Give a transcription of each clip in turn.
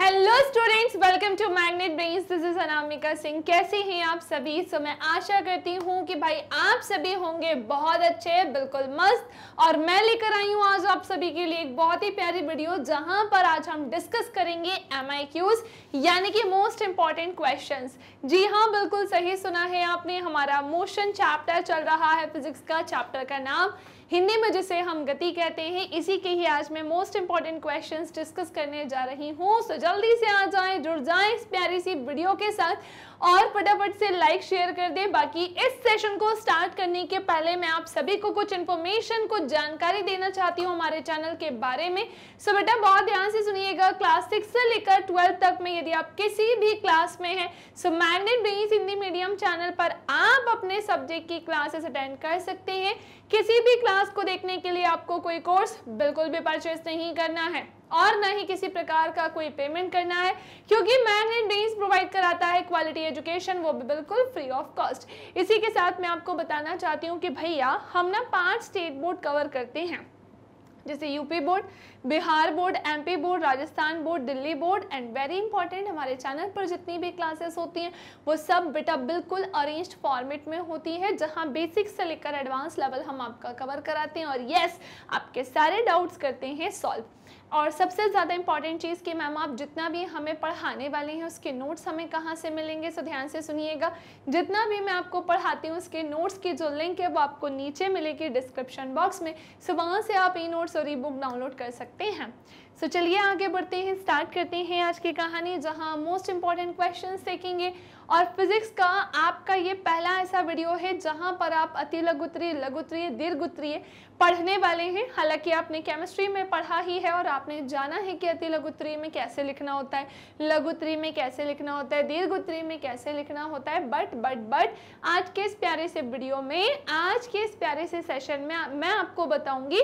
Hello students welcome to magnet brains this is Anamika Singh कैसे हैं आप सभी सो मैं आशा करती हूँ कि भाई आप सभी होंगे बहुत अच्छे बिल्कुल मस्त और मैं लेकर आई हूँ आज आप सभी के लिए एक बहुत ही प्यारी वीडियो जहाँ पर आज हम डिस्कस करेंगे एम यानी कि मोस्ट इम्पॉर्टेंट क्वेश्चन जी हाँ बिल्कुल सही सुना है आपने हमारा मोशन चैप्टर चल रहा है फिजिक्स का चैप्टर का नाम हिंदी में जिसे हम गति कहते हैं इसी के ही आज मैं मोस्ट इंपॉर्टेंट क्वेश्चंस डिस्कस करने जा रही हूँ सो जल्दी से आ जाएं जुड़ जाएं इस प्यारी सी वीडियो के साथ और फटाफट से लाइक शेयर कर दें बाकी इस सेशन को स्टार्ट करने के पहले मैं आप सभी को कुछ इन्फॉर्मेशन कुछ जानकारी देना चाहती हूँ हमारे चैनल के बारे में सो बेटा बहुत ध्यान से सुनिएगा क्लास सिक्स से लेकर ट्वेल्थ तक में यदि आप किसी भी क्लास में हैं so magnet brains Hindi medium channel पर आप अपने सब्जेक्ट की क्लासेस अटेंड कर सकते हैं किसी भी क्लास को देखने के लिए आपको कोई कोर्स बिल्कुल भी परचेज नहीं करना है और न ही किसी प्रकार का कोई पेमेंट करना है क्योंकि मैन एंड डेज प्रोवाइड कराता है क्वालिटी एजुकेशन वो भी बिल्कुल फ्री ऑफ कॉस्ट इसी के साथ मैं आपको बताना चाहती हूँ कि भैया हम ना पांच स्टेट बोर्ड कवर करते हैं जैसे UP board Bihar board MP board Rajasthan board Delhi board and very important हमारे चैनल पर जितनी भी क्लासेस होती हैं वो सब बेटा बिल्कुल अरेंज्ड फॉर्मेट में होती है जहां बेसिक से लेकर एडवांस लेवल हम आपका कवर कराते हैं और येस आपके सारे डाउट्स करते हैं सॉल्व और सबसे ज़्यादा इंपॉर्टेंट चीज़ कि मैम आप जितना भी हमें पढ़ाने वाले हैं उसके नोट्स हमें कहाँ से मिलेंगे सो ध्यान से सुनिएगा जितना भी मैं आपको पढ़ाती हूँ उसके नोट्स की जो लिंक है वो आपको नीचे मिलेगी डिस्क्रिप्शन बॉक्स में सो वहाँ से आप ई नोट्स और ई बुक डाउनलोड कर सकते हैं सो चलिए आगे बढ़ते हैं स्टार्ट करते हैं आज की कहानी जहाँ मोस्ट इम्पॉर्टेंट क्वेश्चन देखेंगे और फिजिक्स का आपका ये पहला ऐसा वीडियो है जहाँ पर आप अति लघुत्तरीय लघुतरी दीर्घुत्तरीय पढ़ने वाले हैं हालांकि आपने केमिस्ट्री में पढ़ा ही है और आपने जाना है कि अति लघुतरी में कैसे लिखना होता है लघुतरी में कैसे लिखना होता है दीर्घुत्तरीय में कैसे लिखना होता है बट बट बट आज के इस प्यारे से वीडियो में आज के इस प्यारे से सेशन में मैं आपको बताऊंगी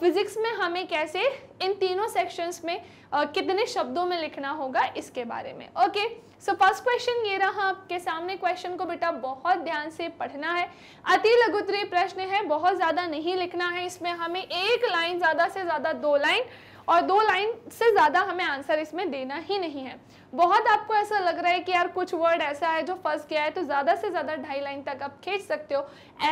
फिजिक्स में हमें कैसे इन तीनों सेक्शंस में कितने शब्दों में लिखना होगा इसके बारे में ओके सो फर्स्ट क्वेश्चन ये रहा आपके सामने क्वेश्चन को बेटा बहुत ध्यान से पढ़ना है अति लघुतरी प्रश्न है बहुत ज़्यादा नहीं लिखना है इसमें हमें एक लाइन ज़्यादा से ज़्यादा दो लाइन और दो लाइन से ज़्यादा हमें आंसर इसमें देना ही नहीं है बहुत आपको ऐसा लग रहा है कि यार कुछ वर्ड ऐसा है जो फंस गया है तो ज़्यादा से ज़्यादा ढाई लाइन तक आप खींच सकते हो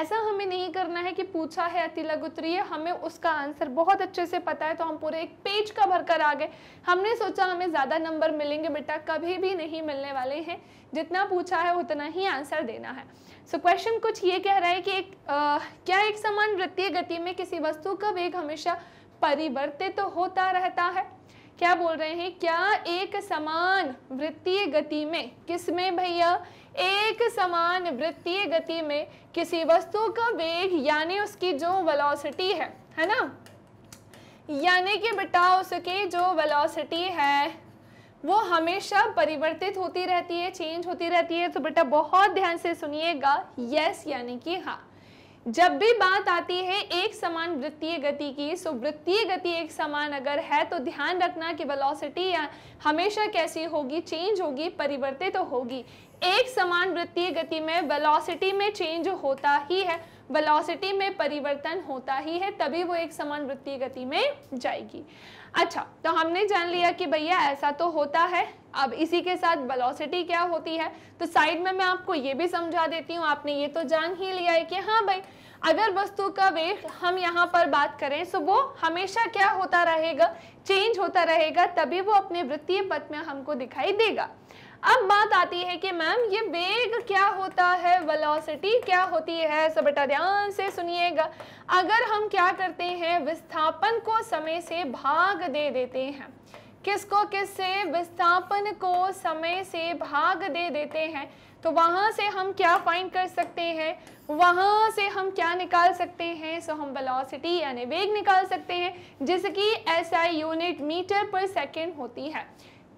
ऐसा हमें नहीं करना है कि पूछा है अति लघुत्तरीय हमें उसका आंसर बहुत अच्छे से पता है तो हम पूरे एक पेज का भरकर आ गए हमने सोचा हमें ज़्यादा नंबर मिलेंगे बेटा कभी भी नहीं मिलने वाले हैं जितना पूछा है उतना ही आंसर देना है सो so, क्वेश्चन कुछ ये कह रहा है कि एक आ, क्या एक समान वृत्तीय गति में किसी वस्तु का वेग हमेशा परिवर्तित तो होता रहता है क्या बोल रहे हैं क्या एक समान वृत्तीय गति में किस में भैया एक समान वृत्तीय गति में किसी वस्तु का वेग यानी उसकी जो वेलोसिटी है है ना यानी कि बेटा उसकी जो वेलोसिटी है वो हमेशा परिवर्तित होती रहती है चेंज होती रहती है तो बेटा बहुत ध्यान से सुनिएगा यस यानी कि हाँ जब भी बात आती है एक समान वृत्तीय गति की सो वृत्तीय गति एक समान अगर है तो ध्यान रखना कि वेलोसिटी हमेशा कैसी होगी चेंज होगी परिवर्तित तो होगी एक समान वृत्तीय गति में वेलोसिटी में चेंज होता ही है वेलोसिटी में परिवर्तन होता ही है तभी वो एक समान वृत्तीय गति में जाएगी अच्छा तो हमने जान लिया कि भैया ऐसा तो होता है अब इसी के साथ वेलोसिटी क्या होती है तो साइड में मैं आपको ये भी समझा देती हूँ आपने ये तो जान ही लिया है कि हाँ भाई अगर वस्तु का वेग हम यहाँ पर बात करें तो वो हमेशा क्या होता रहेगा चेंज होता रहेगा तभी वो अपने वृत्तीय पथ में हमको दिखाई देगा अब बात आती है कि मैम ये वेग क्या होता है वेलोसिटी क्या होती है सब बेटा ध्यान से सुनिएगा अगर हम क्या करते हैं विस्थापन को समय से भाग दे देते हैं किसको किस से विस्थापन को समय से भाग दे देते हैं तो वहां से हम क्या फाइंड कर सकते हैं वहां से हम क्या निकाल सकते हैं सो हम वेलोसिटी यानी वेग निकाल सकते हैं जिसकी SI unit metre per second होती है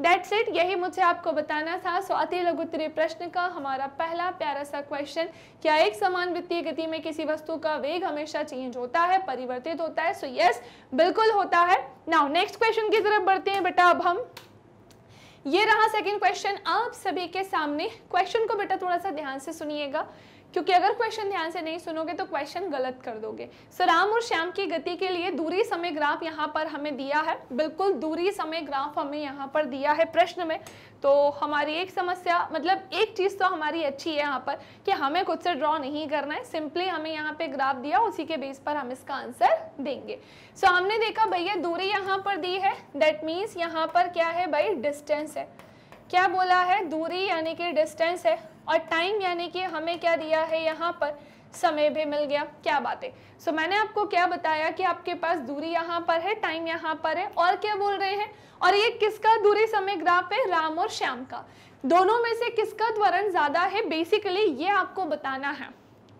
डेट्स इट यही मुझे आपको बताना था स्वाति अति प्रश्न का हमारा पहला प्यारा सा क्वेश्चन क्या एक समान वित्तीय गति में किसी वस्तु का वेग हमेशा चेंज होता है परिवर्तित होता है सो so, यस yes, बिल्कुल होता है नाउ नेक्स्ट क्वेश्चन की तरफ बढ़ते हैं बेटा अब हम ये रहा सेकंड क्वेश्चन आप सभी के सामने क्वेश्चन को बेटा थोड़ा सा ध्यान से सुनिएगा क्योंकि अगर क्वेश्चन ध्यान से नहीं सुनोगे तो क्वेश्चन गलत कर दोगे सो राम और श्याम की गति के लिए दूरी समय ग्राफ यहाँ पर हमें दिया है बिल्कुल दूरी समय ग्राफ हमें यहाँ पर दिया है प्रश्न में तो हमारी एक समस्या मतलब एक चीज़ तो हमारी अच्छी है यहाँ पर कि हमें खुद से ड्रॉ नहीं करना है सिंपली हमें यहाँ पे ग्राफ दिया उसी के बेस पर हम इसका आंसर देंगे सो so, हमने देखा भैया दूरी यहाँ पर दी है दैट मीन्स यहाँ पर क्या है भाई डिस्टेंस है क्या बोला है दूरी यानी कि डिस्टेंस है और टाइम यानी कि हमें क्या दिया है यहाँ पर समय भी मिल गया क्या बात है सो so, मैंने आपको क्या बताया कि आपके पास दूरी यहाँ पर है टाइम यहाँ पर है और क्या बोल रहे हैं और ये किसका दूरी समय ग्राफ है राम और श्याम का दोनों में से किसका त्वरण ज़्यादा है बेसिकली ये आपको बताना है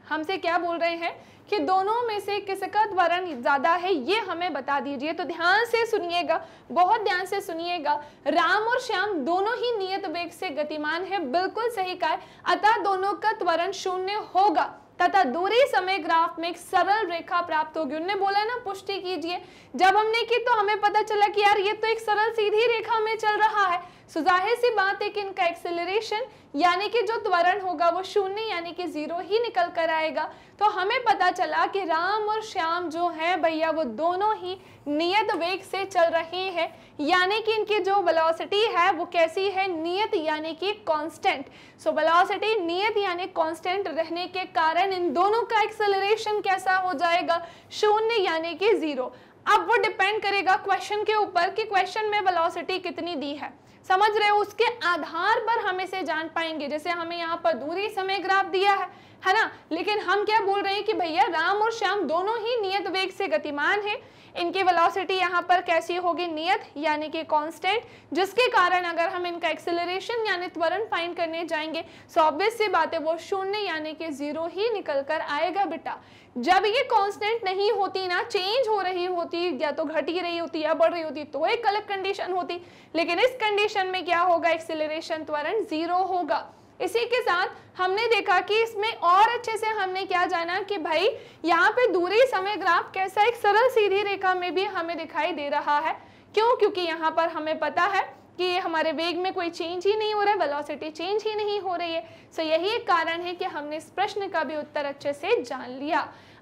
हमसे क्या बोल रहे हैं कि दोनों में से किसका त्वरण ज़्यादा है ये हमें बता दीजिए तो ध्यान से सुनिएगा बहुत ध्यान से सुनिएगा राम और श्याम दोनों ही नियत वेग से गतिमान है बिल्कुल सही कहा अतः दोनों का त्वरण शून्य होगा तथा दूरी समय ग्राफ में एक सरल रेखा प्राप्त होगी उनने बोला ना पुष्टि कीजिए जब हमने की तो हमें पता चला कि यार ये तो एक सरल सीधी रेखा में चल रहा है सो जाहिर सी बात है कि इनका एक्सेलरेशन यानी कि जो त्वरण होगा वो शून्य यानी कि जीरो ही निकल कर आएगा तो हमें पता चला कि राम और श्याम जो हैं भैया वो दोनों ही नियत वेग से चल रहे हैं यानी कि इनकी जो वेलोसिटी है वो कैसी है नियत यानी कि कांस्टेंट सो वेलोसिटी नियत यानी कांस्टेंट रहने के कारण इन दोनों का एक्सेलरेशन कैसा हो जाएगा शून्य यानी कि जीरो अब वो डिपेंड करेगा क्वेश्चन के ऊपर कि क्वेश्चन में वेलोसिटी कितनी दी है समझ रहे हो उसके आधार पर हम इसे जान पाएंगे जैसे हमें यहाँ पर दूरी समय ग्राफ दिया है है ना लेकिन हम क्या बोल रहे हैं कि भैया राम और श्याम दोनों ही नियत वेग से गतिमान है इनकी वेलोसिटी यहाँ पर कैसी होगी नियत यानी कि कांस्टेंट जिसके कारण अगर हम इनका एक्सेलरेशन यानी त्वरण फाइंड करने जाएंगे सो ऑब्वियस सी बात है वो शून्य यानी कि जीरो ही निकल कर आएगा बेटा जब ये कांस्टेंट नहीं होती ना चेंज हो रही होती या तो घटी रही होती या बढ़ रही होती तो एक अलग कंडीशन होती लेकिन इस कंडीशन में क्या होगा एक्सेलरेशन त्वरण जीरो होगा इसी के साथ हमने देखा कि इसमें और अच्छे से हमने क्या जाना कि भाई यहाँ पे दूरी समय ग्राफ कैसा एक सरल सीधी रेखा में भी हमें दिखाई दे रहा है क्यों क्योंकि यहाँ पर हमें पता है कि हमारे वेग में कोई चेंज ही नहीं हो रहा है वेलोसिटी चेंज ही नहीं हो रही है सो यही एक कारण है कि हमने इस प्रश्न का भी उत्तर अच्छे से जान लिया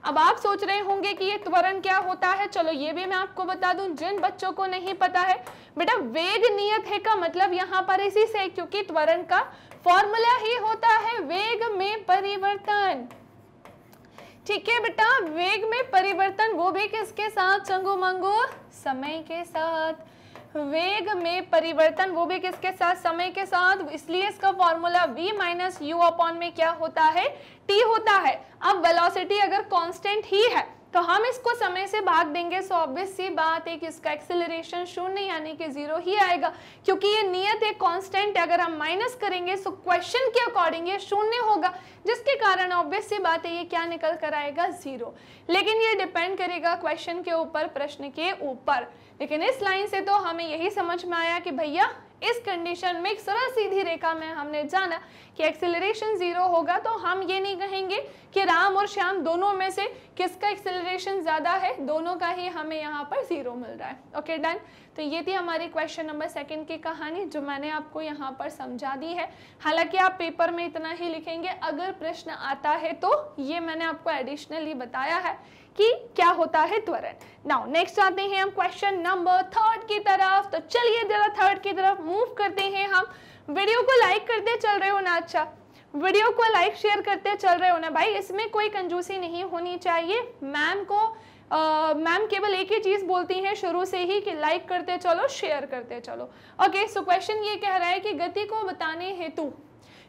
अब आप सोच रहे होंगे कि ये त्वरण क्या होता है चलो ये भी मैं आपको बता दूं जिन बच्चों को नहीं पता है बेटा वेग नियत है का मतलब यहाँ पर इसी से क्योंकि त्वरण का फॉर्मूला ही होता है वेग में परिवर्तन ठीक है बेटा वेग में परिवर्तन वो भी किसके साथ चंगो मंगो समय के साथ वेग में परिवर्तन वो भी किसके साथ समय के साथ इसलिए इसका formula v minus U upon में क्या होता है t होता है अब वेलोसिटी अगर कांस्टेंट ही है तो हम इसको समय से भाग देंगे सो ऑब्वियस सी बात है कि इसका एक्सेलरेशन शून्य यानी कि जीरो ही आएगा क्योंकि ये नियत है कांस्टेंट है अगर हम माइनस करेंगे सो क्वेश्चन के अकॉर्डिंग ये शून्य होगा जिसके कारण ऑब्वियस सी बात है ये क्या निकल कर आएगा जीरो लेकिन ये डिपेंड करेगा क्वेश्चन के ऊपर प्रश्न के ऊपर लेकिन इस लाइन से तो हमें यही समझ में आया कि भैया इस कंडीशन में एक सरल सीधी रेखा में हमने जाना कि एक्सेलरेशन जीरो होगा तो हम ये नहीं कहेंगे कि राम और श्याम दोनों में से किसका एक्सेलरेशन ज़्यादा है दोनों का ही हमें यहाँ पर ज़ीरो मिल रहा है ओके डन तो ये थी हमारी क्वेश्चन नंबर सेकंड की कहानी जो मैंने आपको यहाँ पर समझा दी है हालांकि आप पेपर में इतना ही लिखेंगे अगर प्रश्न आता है तो ये मैंने आपको एडिशनली बताया है कि क्या होता है त्वरण नाउ नेक्स्ट आते हैं हम क्वेश्चन नंबर थर्ड की तरफ तो चलिए जरा थर्ड की तरफ मूव करते हैं हम वीडियो को लाइक करते चल रहे हो ना अच्छा वीडियो को लाइक शेयर करते चल रहे हो ना भाई इसमें कोई कंजूसी नहीं होनी चाहिए मैम को मैम केवल एक ही चीज़ बोलती हैं शुरू से ही कि लाइक करते चलो शेयर करते चलो ओके सो क्वेश्चन ये कह रहा है कि गति को बताने हेतु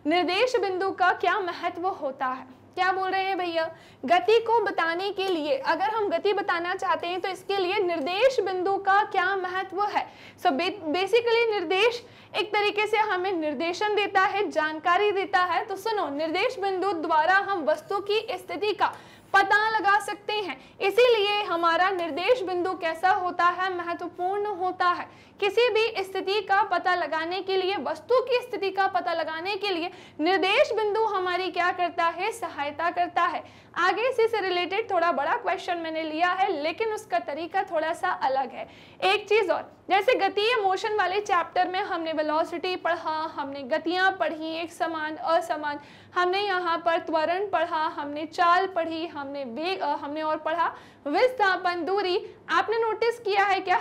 निर्देश बिंदु का क्या महत्व होता है क्या बोल रहे हैं भैया गति को बताने के लिए अगर हम गति बताना चाहते हैं तो इसके लिए निर्देश बिंदु का क्या महत्व है सो so, बेसिकली निर्देश एक तरीके से हमें निर्देशन देता है जानकारी देता है तो सुनो निर्देश बिंदु द्वारा हम वस्तु की स्थिति का पता लगा सकते हैं इसीलिए हमारा निर्देश बिंदु कैसा होता है महत्वपूर्ण होता है किसी भी स्थिति का पता लगाने के लिए वस्तु की स्थिति का पता लगाने के लिए निर्देश बिंदु हमारी क्या करता है सहायता करता है आगे इसी से रिलेटेड थोड़ा बड़ा क्वेश्चन मैंने लिया है लेकिन उसका तरीका थोड़ा सा अलग है एक चीज़ और जैसे गति मोशन वाले चैप्टर में हमने वेलोसिटी पढ़ा हमने गतियां पढ़ी एक समान असमान हमने यहाँ पर त्वरण पढ़ा हमने चाल पढ़ी हमने वेग हमने और पढ़ा विस्थापन दूरी आपने नोटिस किया है क्या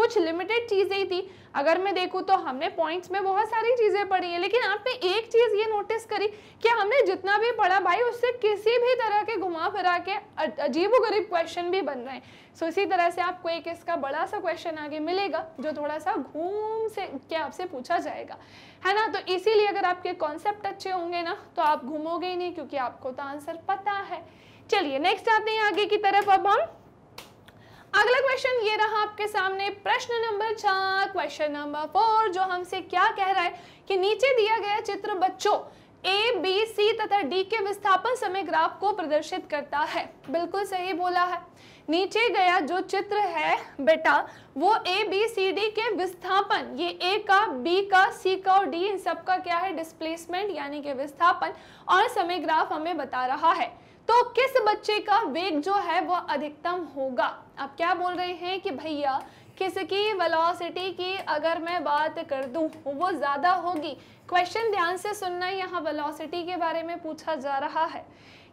कुछ लिमिटेड चीज़ें ही थी अगर मैं देखूँ तो हमने पॉइंट्स में बहुत सारी चीज़ें पढ़ी हैं लेकिन आपने एक चीज़ ये नोटिस करी कि हमने जितना भी पढ़ा भाई उससे किसी भी तरह के घुमा फिरा के अजीब गरीब क्वेश्चन भी बन रहे हैं सो इसी तरह से आपको एक इसका बड़ा सा क्वेश्चन आगे मिलेगा जो थोड़ा सा घूम से के आपसे पूछा जाएगा है ना तो इसीलिए अगर आपके कॉन्सेप्ट अच्छे होंगे ना तो आप घूमोगे ही नहीं क्योंकि आपको तो आंसर पता है चलिए नेक्स्ट आते हैं आगे की तरफ अब हम अगला क्वेश्चन ये रहा आपके सामने प्रश्न नंबर चार क्वेश्चन नंबर फोर जो हमसे क्या कह रहा है कि नीचे दिया गया चित्र बच्चों ए बी सी तथा डी के विस्थापन समय ग्राफ को प्रदर्शित करता है बिल्कुल सही बोला है नीचे गया जो चित्र है बेटा वो ए बी सी डी के विस्थापन ये ए का बी का सी का और डी इन सब का क्या है डिस्प्लेसमेंट यानी कि विस्थापन और समय ग्राफ हमें बता रहा है तो किस बच्चे का वेग जो है वह अधिकतम होगा आप क्या बोल रहे हैं कि भैया किसकी वेलोसिटी की अगर मैं बात कर दूं वो ज़्यादा होगी क्वेश्चन ध्यान से सुनना यहाँ वेलोसिटी के बारे में पूछा जा रहा है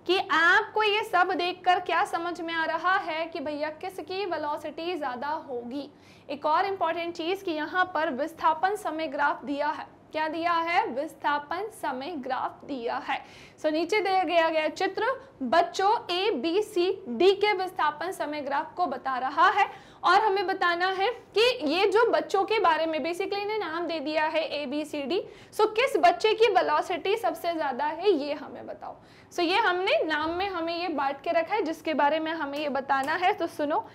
कि आपको ये सब देखकर क्या समझ में आ रहा है कि भैया किसकी वेलोसिटी ज़्यादा होगी एक और इम्पॉर्टेंट चीज़ कि यहाँ पर विस्थापन समय ग्राफ दिया है क्या दिया है विस्थापन समय ग्राफ दिया है सो so, नीचे दिया गया गया चित्र बच्चों ए बी सी डी के विस्थापन समय ग्राफ को बता रहा है और हमें बताना है कि ये जो बच्चों के बारे में बेसिकली इन्हें नाम दे दिया है A B C D so किस बच्चे की वेलोसिटी सबसे ज़्यादा है ये हमें बताओ सो so, ये हमने नाम में हमें ये बांट के रखा है जिसके बारे में हमें ये बताना है तो सुनो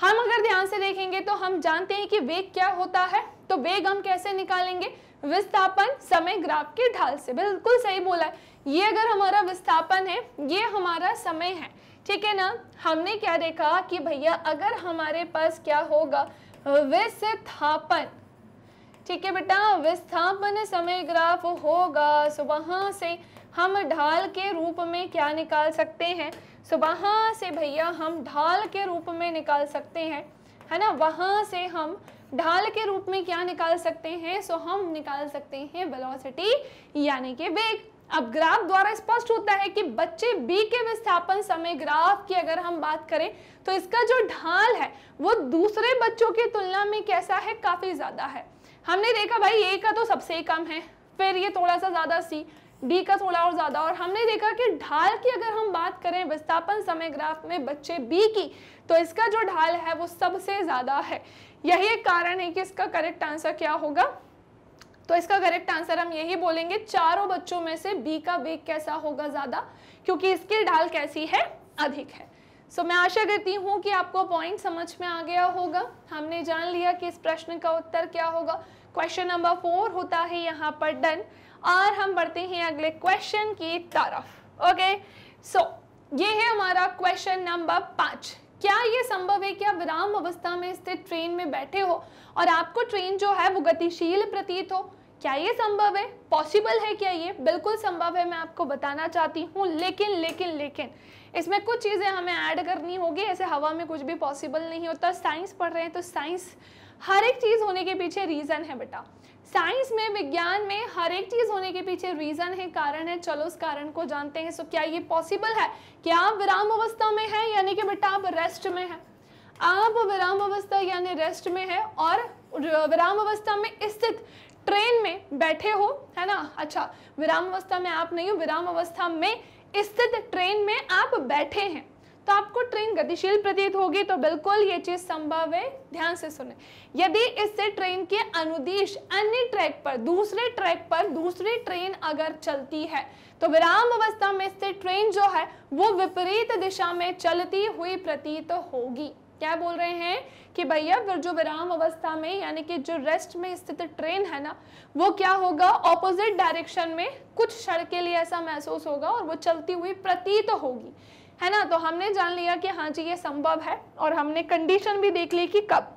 हम अगर ध्यान से देखेंगे तो हम जानते हैं कि वेग क्या होता है तो वेग हम कैसे निकालेंगे विस्थापन समय ग्राफ के ढाल से बिल्कुल सही बोला है ये अगर हमारा विस्थापन है ये हमारा समय है ठीक है ना हमने क्या देखा कि भैया अगर हमारे पास क्या होगा विस्थापन ठीक है बेटा विस्थापन समय ग्राफ होगा सो से हम ढाल के रूप में क्या निकाल सकते हैं सो वहाँ से भैया हम ढाल के रूप में निकाल सकते हैं है ना वहाँ से हम ढाल के रूप में क्या निकाल सकते हैं सो हम निकाल सकते हैं वेलोसिटी यानी कि वेग अब ग्राफ द्वारा स्पष्ट होता है कि बच्चे बी के विस्थापन समय ग्राफ की अगर हम बात करें तो इसका जो ढाल है वो दूसरे बच्चों की तुलना में कैसा है काफ़ी ज़्यादा है हमने देखा भाई ए का तो सबसे कम है फिर ये थोड़ा सा ज़्यादा सी डी का थोड़ा और ज़्यादा और हमने देखा कि ढाल की अगर हम बात करें विस्थापन समय ग्राफ में बच्चे बी की तो इसका जो ढाल है वो सबसे ज़्यादा है यही एक कारण है कि इसका करेक्ट आंसर क्या होगा तो इसका करेक्ट आंसर हम यही बोलेंगे चारों बच्चों में से बी का वेग कैसा होगा ज़्यादा क्योंकि इसकी ढाल कैसी है अधिक है सो so, मैं आशा करती हूँ कि आपको पॉइंट समझ में आ गया होगा हमने जान लिया कि इस प्रश्न का उत्तर क्या होगा क्वेश्चन नंबर फोर होता है यहाँ पर डन और हम बढ़ते हैं अगले क्वेश्चन की तरफ ओके सो ये है हमारा क्वेश्चन नंबर पांच क्या ये संभव है कि आप विराम अवस्था में स्थित ट्रेन में बैठे हो और आपको ट्रेन जो है वो गतिशील प्रतीत हो क्या ये संभव है पॉसिबल है क्या ये बिल्कुल संभव है मैं आपको बताना चाहती हूँ लेकिन लेकिन लेकिन इसमें कुछ चीज़ें हमें ऐड करनी होगी ऐसे हवा में कुछ भी पॉसिबल नहीं होता साइंस पढ़ रहे हैं तो साइंस हर एक चीज़ होने के पीछे रीज़न है बेटा साइंस में विज्ञान में हर एक चीज होने के पीछे रीजन है कारण है चलो उस कारण को जानते हैं सो क्या ये पॉसिबल है कि आप विराम अवस्था में हैं यानी कि बेटा आप रेस्ट में हैं आप विराम अवस्था यानी रेस्ट में है और विराम अवस्था में स्थित ट्रेन में बैठे हो है ना अच्छा विराम अवस्था में आप नहीं हो विराम अवस्था में स्थित ट्रेन में आप बैठे हैं तो आपको ट्रेन गतिशील प्रतीत होगी तो बिल्कुल ये चीज संभव है ध्यान से सुने यदि इससे ट्रेन के अनुदेश अन्य ट्रैक पर दूसरे ट्रैक पर दूसरी ट्रेन अगर चलती है तो विराम अवस्था में इससे ट्रेन जो है वो विपरीत दिशा में चलती हुई प्रतीत होगी क्या बोल रहे हैं कि भैया फिर जो विराम अवस्था में यानी कि जो रेस्ट में स्थित ट्रेन है ना वो क्या होगा ऑपोजिट डायरेक्शन में कुछ क्षण के लिए ऐसा महसूस होगा और वो चलती हुई प्रतीत होगी है ना तो हमने जान लिया कि हाँ जी ये संभव है और हमने कंडीशन भी देख ली कि कब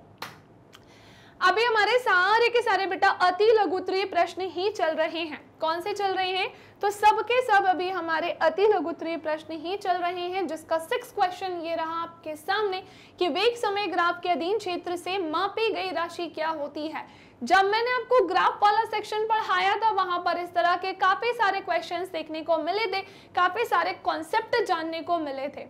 अभी हमारे सारे के सारे बेटा अति लघुत्तरीय प्रश्न ही चल रहे हैं कौन से चल रहे हैं तो सबके सब अभी हमारे अति लघुतरी प्रश्न ही चल रहे हैं जिसका सिक्स क्वेश्चन ये रहा आपके सामने कि वेग समय ग्राफ के अधीन क्षेत्र से मापी गई राशि क्या होती है जब मैंने आपको ग्राफ वाला सेक्शन पढ़ाया था वहां पर इस तरह के काफी सारे क्वेश्चंस देखने को मिले थे काफी सारे कॉन्सेप्ट जानने को मिले थे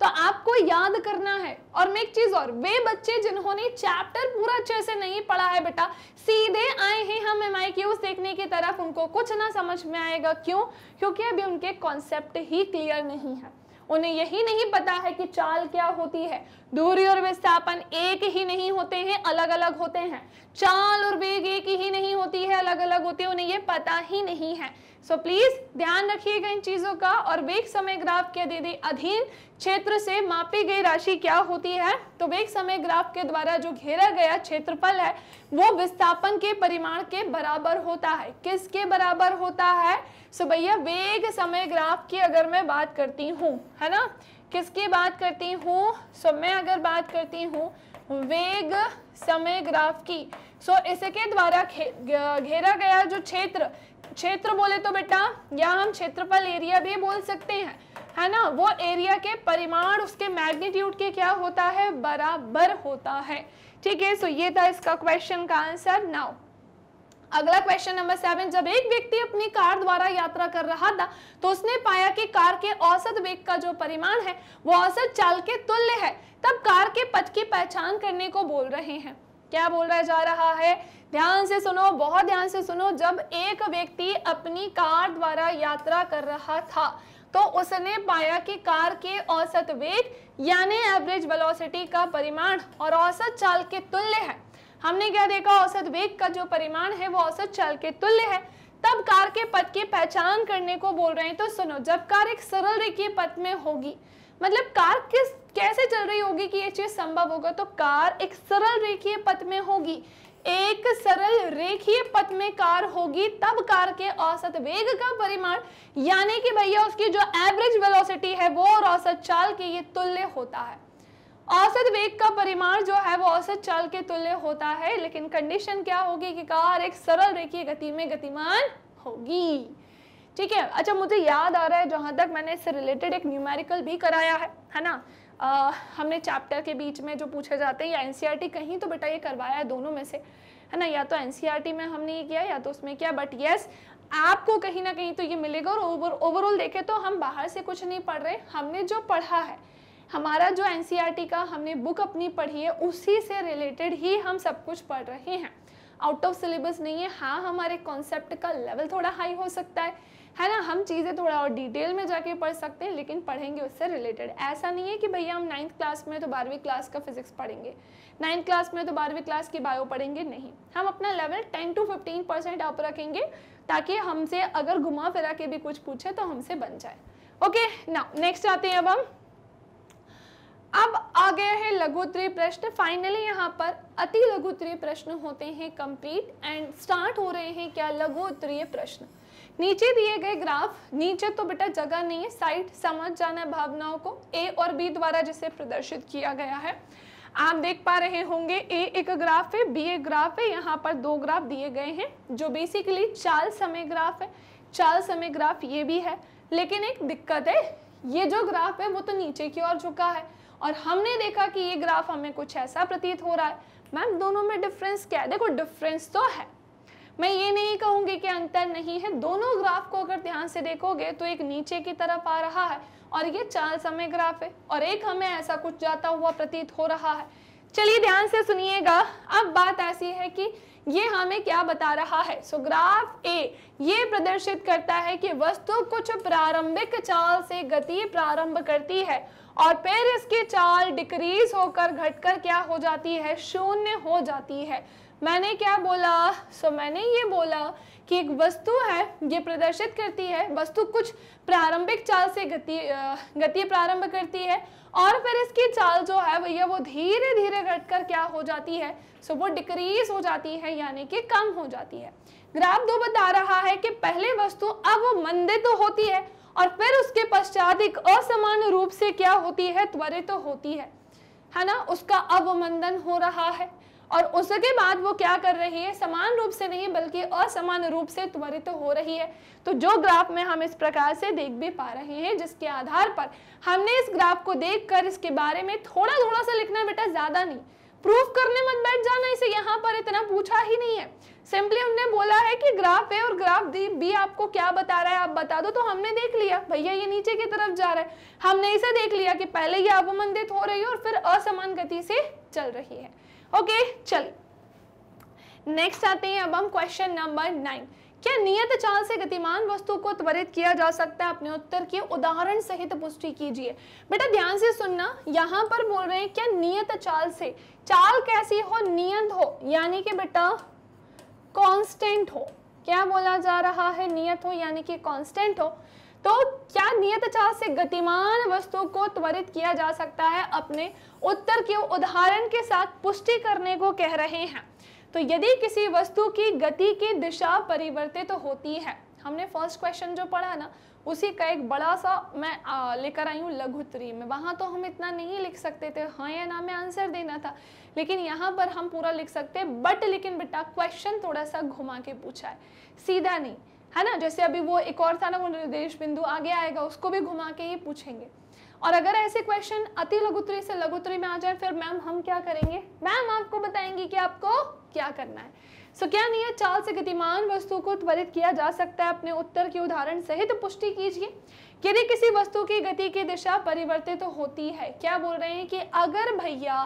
तो आपको याद करना है और मैं एक चीज और वे बच्चे जिन्होंने चैप्टर पूरा अच्छे से नहीं पढ़ा है बेटा सीधे आए हैं हम एम आई देखने की तरफ उनको कुछ ना समझ में आएगा क्यों क्योंकि अभी उनके कॉन्सेप्ट ही क्लियर नहीं है उन्हें यही नहीं पता है कि चाल क्या होती है दूरी और विस्थापन एक ही नहीं होते हैं अलग अलग होते हैं चाल और वेग एक ही नहीं होती है अलग अलग होते हैं उन्हें ये पता ही नहीं है सो प्लीज ध्यान रखिएगा इन चीजों का और वेग समय ग्राफ के दीदी अधीन क्षेत्र से मापी गई राशि क्या होती है तो वेग समय ग्राफ के द्वारा जो घेरा गया क्षेत्रफल है वो विस्थापन के परिमाण के बराबर होता है किसके बराबर होता है सो भैया वेग समय ग्राफ की अगर मैं बात करती हूँ है ना किसकी बात करती हूँ सो मैं अगर बात करती हूँ वेग समय ग्राफ की सो इसके द्वारा घेरा गया जो क्षेत्र क्षेत्र बोले तो बेटा या हम क्षेत्रफल एरिया भी बोल सकते हैं है ना वो एरिया के परिमाण उसके मैग्नीट्यूड के क्या होता है बराबर होता है ठीक है सो ये था इसका क्वेश्चन का आंसर नाउ अगला क्वेश्चन नंबर सेवन जब एक व्यक्ति अपनी कार द्वारा यात्रा कर रहा था तो उसने पाया कि कार के औसत वेग का जो परिमाण है वो औसत चाल के तुल्य है तब कार के पथ की पहचान करने को बोल रहे हैं क्या बोल रहा जा रहा है ध्यान से सुनो बहुत ध्यान से सुनो जब एक व्यक्ति अपनी कार द्वारा यात्रा कर रहा था तो उसने पाया कि कार के औसत वेग यानी एवरेज वेलोसिटी का परिमाण और औसत चाल के तुल्य है हमने क्या देखा औसत वेग का जो परिमाण है वो औसत चल के तुल्य है तब कार के पथ की पहचान करने को बोल रहे हैं तो सुनो जब कार एक सरल रेखीय पथ में होगी मतलब कार किस कैसे चल रही होगी कि ये चीज संभव होगा तो कार एक सरल रेखीय पथ में होगी एक सरल रेखीय पथ में कार होगी तब कार के औसत वेग का परिमाण यानी कि भैया उसकी जो एवरेज वेलोसिटी है वो और औसत चाल के ये तुल्य होता है औसत वेग का परिमाण जो है वो औसत चाल के तुल्य होता है लेकिन कंडीशन क्या होगी कि कार एक सरल रेखीय गति में गतिमान होगी ठीक है अच्छा मुझे याद आ रहा है जहां तक मैंने इससे रिलेटेड एक न्यूमेरिकल भी कराया है है ना आ, हमने चैप्टर के बीच में जो पूछे जाते हैं या एन e कहीं तो बेटा ये करवाया है दोनों में से है ना या तो एन e में हमने ये किया या तो उसमें किया बट यस आपको कहीं ना कहीं तो ये मिलेगा और ओवरऑल देखे तो हम बाहर से कुछ नहीं पढ़ रहे हमने जो पढ़ा है हमारा जो एन e का हमने बुक अपनी पढ़ी है उसी से रिलेटेड ही हम सब कुछ पढ़ रहे हैं आउट ऑफ सिलेबस नहीं है हाँ हमारे कॉन्सेप्ट का लेवल थोड़ा हाई हो सकता है है ना हम चीज़ें थोड़ा और डिटेल में जाके पढ़ सकते हैं लेकिन पढ़ेंगे उससे रिलेटेड ऐसा नहीं है कि भैया हम नाइन्थ क्लास में तो बारहवीं क्लास का फिजिक्स पढ़ेंगे नाइन्थ क्लास में तो बारहवीं क्लास की बायो पढ़ेंगे नहीं हम अपना level ten to fifteen percent up रखेंगे ताकि हमसे अगर घुमा फिरा के भी कुछ पूछे तो हमसे बन जाए ओके ना नेक्स्ट आते हैं अब हम अब आ गया है लघुत्तरीय प्रश्न फाइनली यहाँ पर अति लघुत्तरीय प्रश्न होते हैं कंप्लीट एंड स्टार्ट हो रहे हैं क्या लघुत्तरीय प्रश्न नीचे दिए गए ग्राफ नीचे तो बेटा जगह नहीं है साइड समझ जाना भावनाओं को ए और बी द्वारा जिसे प्रदर्शित किया गया है आप देख पा रहे होंगे ए एक ग्राफ है बी एक ग्राफ है यहाँ पर दो ग्राफ दिए गए हैं जो बेसिकली चाल समय ग्राफ है चाल समय ग्राफ ये भी है लेकिन एक दिक्कत है ये जो ग्राफ है वो तो नीचे की ओर झुका है और हमने देखा कि ये ग्राफ हमें कुछ ऐसा प्रतीत हो रहा है मैम दोनों में डिफरेंस क्या है देखो डिफरेंस तो है मैं ये नहीं कहूंगी कि अंतर नहीं है दोनों ग्राफ को अगर ध्यान से देखोगे तो एक नीचे की तरफ आ रहा है और ये चार समय ग्राफ है और एक हमें ऐसा कुछ जाता हुआ प्रतीत हो रहा है चलिए ध्यान से सुनिएगा अब बात ऐसी है कि ये हमें क्या बता रहा है सो ग्राफ ए ये प्रदर्शित करता है कि वस्तु कुछ प्रारंभिक चाल से गति प्रारंभ करती है और फिर इसकी चाल डिक्रीज होकर घटकर क्या हो जाती है शून्य हो जाती है मैंने क्या बोला सो so, मैंने ये बोला कि एक वस्तु है ये प्रदर्शित करती है वस्तु कुछ प्रारंभिक चाल से गति गति प्रारंभ करती है और फिर इसकी चाल जो है भैया वो धीरे धीरे घटकर क्या हो जाती है सो so, वो डिक्रीज हो जाती है यानी कि कम हो जाती है ग्राफ दो बता रहा है कि पहले वस्तु अब मंदित तो होती है और फिर उसके पश्चात एक असामान्य रूप से क्या होती है त्वरित तो होती है है ना उसका अवमंदन हो रहा है और उसके बाद वो क्या कर रही है समान रूप से नहीं बल्कि असमान रूप से त्वरित तो हो रही है तो जो ग्राफ में हम इस प्रकार से देख भी पा रहे हैं जिसके आधार पर हमने इस ग्राफ को देखकर इसके बारे में थोड़ा थोड़ा सा लिखना बेटा ज़्यादा नहीं प्रूफ करने मत बैठ जाना इसे यहाँ पर इतना पूछा ही नहीं है सिंपली हमने बोला है कि ग्राफ ए और ग्राफ दी बी आपको क्या बता रहा है आप बता दो तो हमने देख लिया भैया ये नीचे की तरफ जा रहा है हमने इसे देख लिया कि पहले ये अवमंदित हो रही है और फिर असमान गति से चल रही है ओके चल नेक्स्ट आते हैं अब हम क्वेश्चन नंबर नाइन क्या नियत चाल से गतिमान वस्तु को त्वरित किया जा सकता है अपने उत्तर के उदाहरण सहित पुष्टि कीजिए बेटा ध्यान से सुनना यहाँ पर बोल रहे हैं क्या नियत चाल से चाल कैसी हो नियत हो यानी कि बेटा कांस्टेंट हो क्या बोला जा रहा है नियत हो यानी कि कांस्टेंट हो तो क्या नियत चाल से गतिमान वस्तु को त्वरित किया जा सकता है अपने उत्तर के उदाहरण के साथ पुष्टि करने को कह रहे हैं तो यदि किसी वस्तु की गति की दिशा परिवर्तित तो होती है हमने फर्स्ट क्वेश्चन जो पढ़ा ना उसी का एक बड़ा सा मैं लेकर आई हूँ लघुतरी में वहाँ तो हम इतना नहीं लिख सकते थे हाँ या ना में आंसर देना था लेकिन यहाँ पर हम पूरा लिख सकते हैं बट लेकिन बेटा क्वेश्चन थोड़ा सा घुमा के पूछा है सीधा नहीं है ना जैसे अभी वो एक और था ना वो निर्देश बिंदु आगे आएगा उसको भी घुमा के ही पूछेंगे और अगर ऐसे क्वेश्चन अति लघुतरी से लघुतरी में आ जाए फिर मैम हम क्या करेंगे मैम आपको बताएंगी कि आपको क्या करना है सो क्या नियत चाल से गतिमान वस्तु को त्वरित किया जा सकता है अपने उत्तर के उदाहरण सहित पुष्टि कीजिए यदि किसी वस्तु की गति की दिशा परिवर्तित तो होती है क्या बोल रहे हैं कि अगर भैया